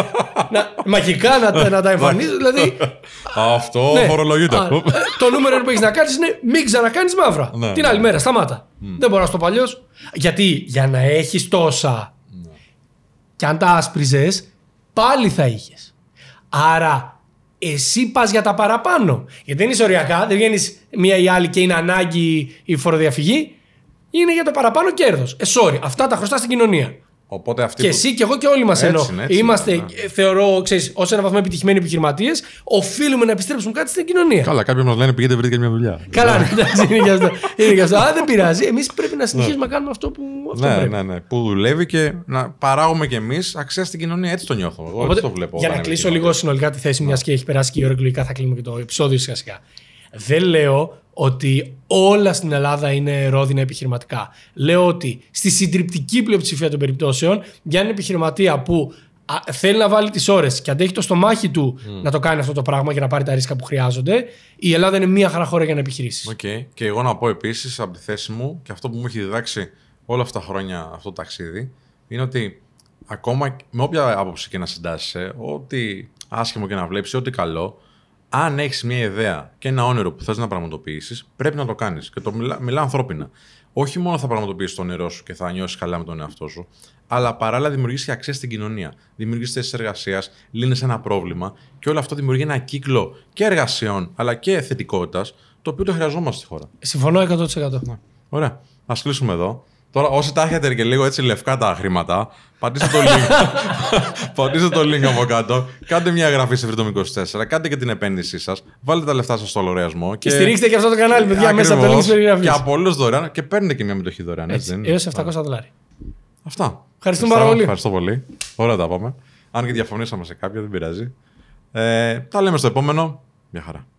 να, μαγικά να, να τα εμφανίζω. Ναι. δηλαδή, [laughs] Αυτό ναι. φορολογείται. Ε, το νούμερο που έχεις να κάνεις είναι μην ξανακάνεις μαύρα. Ναι, Την άλλη μέρα, σταμάτα. Mm. Δεν μπορώ να στο παλιό. Γιατί για να έχεις τόσα. Και αν τα άσπριζες, πάλι θα είχες. Άρα εσύ πας για τα παραπάνω. Γιατί δεν είσαι οριακά, δεν βγαίνεις μία ή άλλη και είναι ανάγκη η φοροδιαφυγή. Είναι για το παραπάνω κέρδος. Ε, sorry, αυτά τα χρωστά στην κοινωνία. Οπότε και που... εσύ και εγώ και όλοι μας ενώ είμαστε, ναι. θεωρώ, ξέρεις, ως ένα βαθμό επιτυχημένοι επιχειρηματίες, οφείλουμε να επιστρέψουμε κάτι στην κοινωνία. Καλά, κάποιοι μας λένε πηγαίνετε, βρείτε και μια δουλειά. Καλά, ναι. Ναι, εντάξει, είναι γι' αυτό. είναι Α, [laughs] δεν πειράζει. Εμείς πρέπει να συνεχίσουμε να κάνουμε αυτό που. Αυτό ναι, πρέπει. ναι, ναι. Που δουλεύει και να παράγουμε κι εμείς αξία στην κοινωνία. Έτσι το νιώθω. Εγώ Οπότε, έτσι το βλέπω. Για να κλείσω λίγο συνολικά τη θέση, μιας και έχει περάσει και η ώρα εκλογικά, θα κλείνουμε και το επεισόδιο σιγά-σιγά. Δεν λέω ότι όλα στην Ελλάδα είναι ρόδινα επιχειρηματικά. Λέω ότι στη συντριπτική πλειοψηφία των περιπτώσεων, για έναν επιχειρηματία που θέλει να βάλει τις ώρες και αντέχει το στομάχι του να το κάνει αυτό το πράγμα για να πάρει τα ρίσκα που χρειάζονται, η Ελλάδα είναι μία χαρά χώρα για να επιχειρήσεις. Okay. Και εγώ να πω επίσης από τη θέση μου και αυτό που μου έχει διδάξει όλα αυτά τα χρόνια αυτό το ταξίδι είναι ότι ακόμα με όποια άποψη και να συντάσσεσαι, ό,τι άσχημο και να βλέπεις, ό,τι καλό, αν έχεις μια ιδέα και ένα όνειρο που θες να πραγματοποιήσεις, πρέπει να το κάνεις. Και το μιλά, μιλά ανθρώπινα. Όχι μόνο θα πραγματοποιήσεις το όνειρό σου και θα νιώσεις καλά με τον εαυτό σου, αλλά παράλληλα δημιουργήσει και αξία στην κοινωνία. Δημιουργείς θέσεις εργασίας, λύνεις ένα πρόβλημα και όλο αυτό δημιουργεί ένα κύκλο και εργασιών αλλά και θετικότητας, το οποίο το χρειαζόμαστε στη χώρα. Συμφωνώ 100%. Ναι. Ωραία. Ας κλείσουμε εδώ. Τώρα, όσοι τα έχετε και λίγο έτσι λευκά τα χρήματα, πατήστε το link. [laughs] πατήστε το link από κάτω. Κάντε μια εγγραφή σε Freedom 24. Κάντε και την επένδυσή σας. βάλετε τα λεφτά σας στο λογαριασμό. Και... και... στηρίξτε και αυτό το κανάλι, παιδιά, μέσα από το link Και από όλους δωρεάν. Και παίρνετε και μια μετοχή δωρεάν. Έτσι, έτσι Έω 700 δολάρια. Αυτά. Ευχαριστούμε πάρα πολύ. Ευχαριστώ πολύ. Ωραία τα πάμε. Αν και διαφωνήσαμε σε κάποια, δεν πειράζει. Ε, τα λέμε στο επόμενο. Μια χαρά.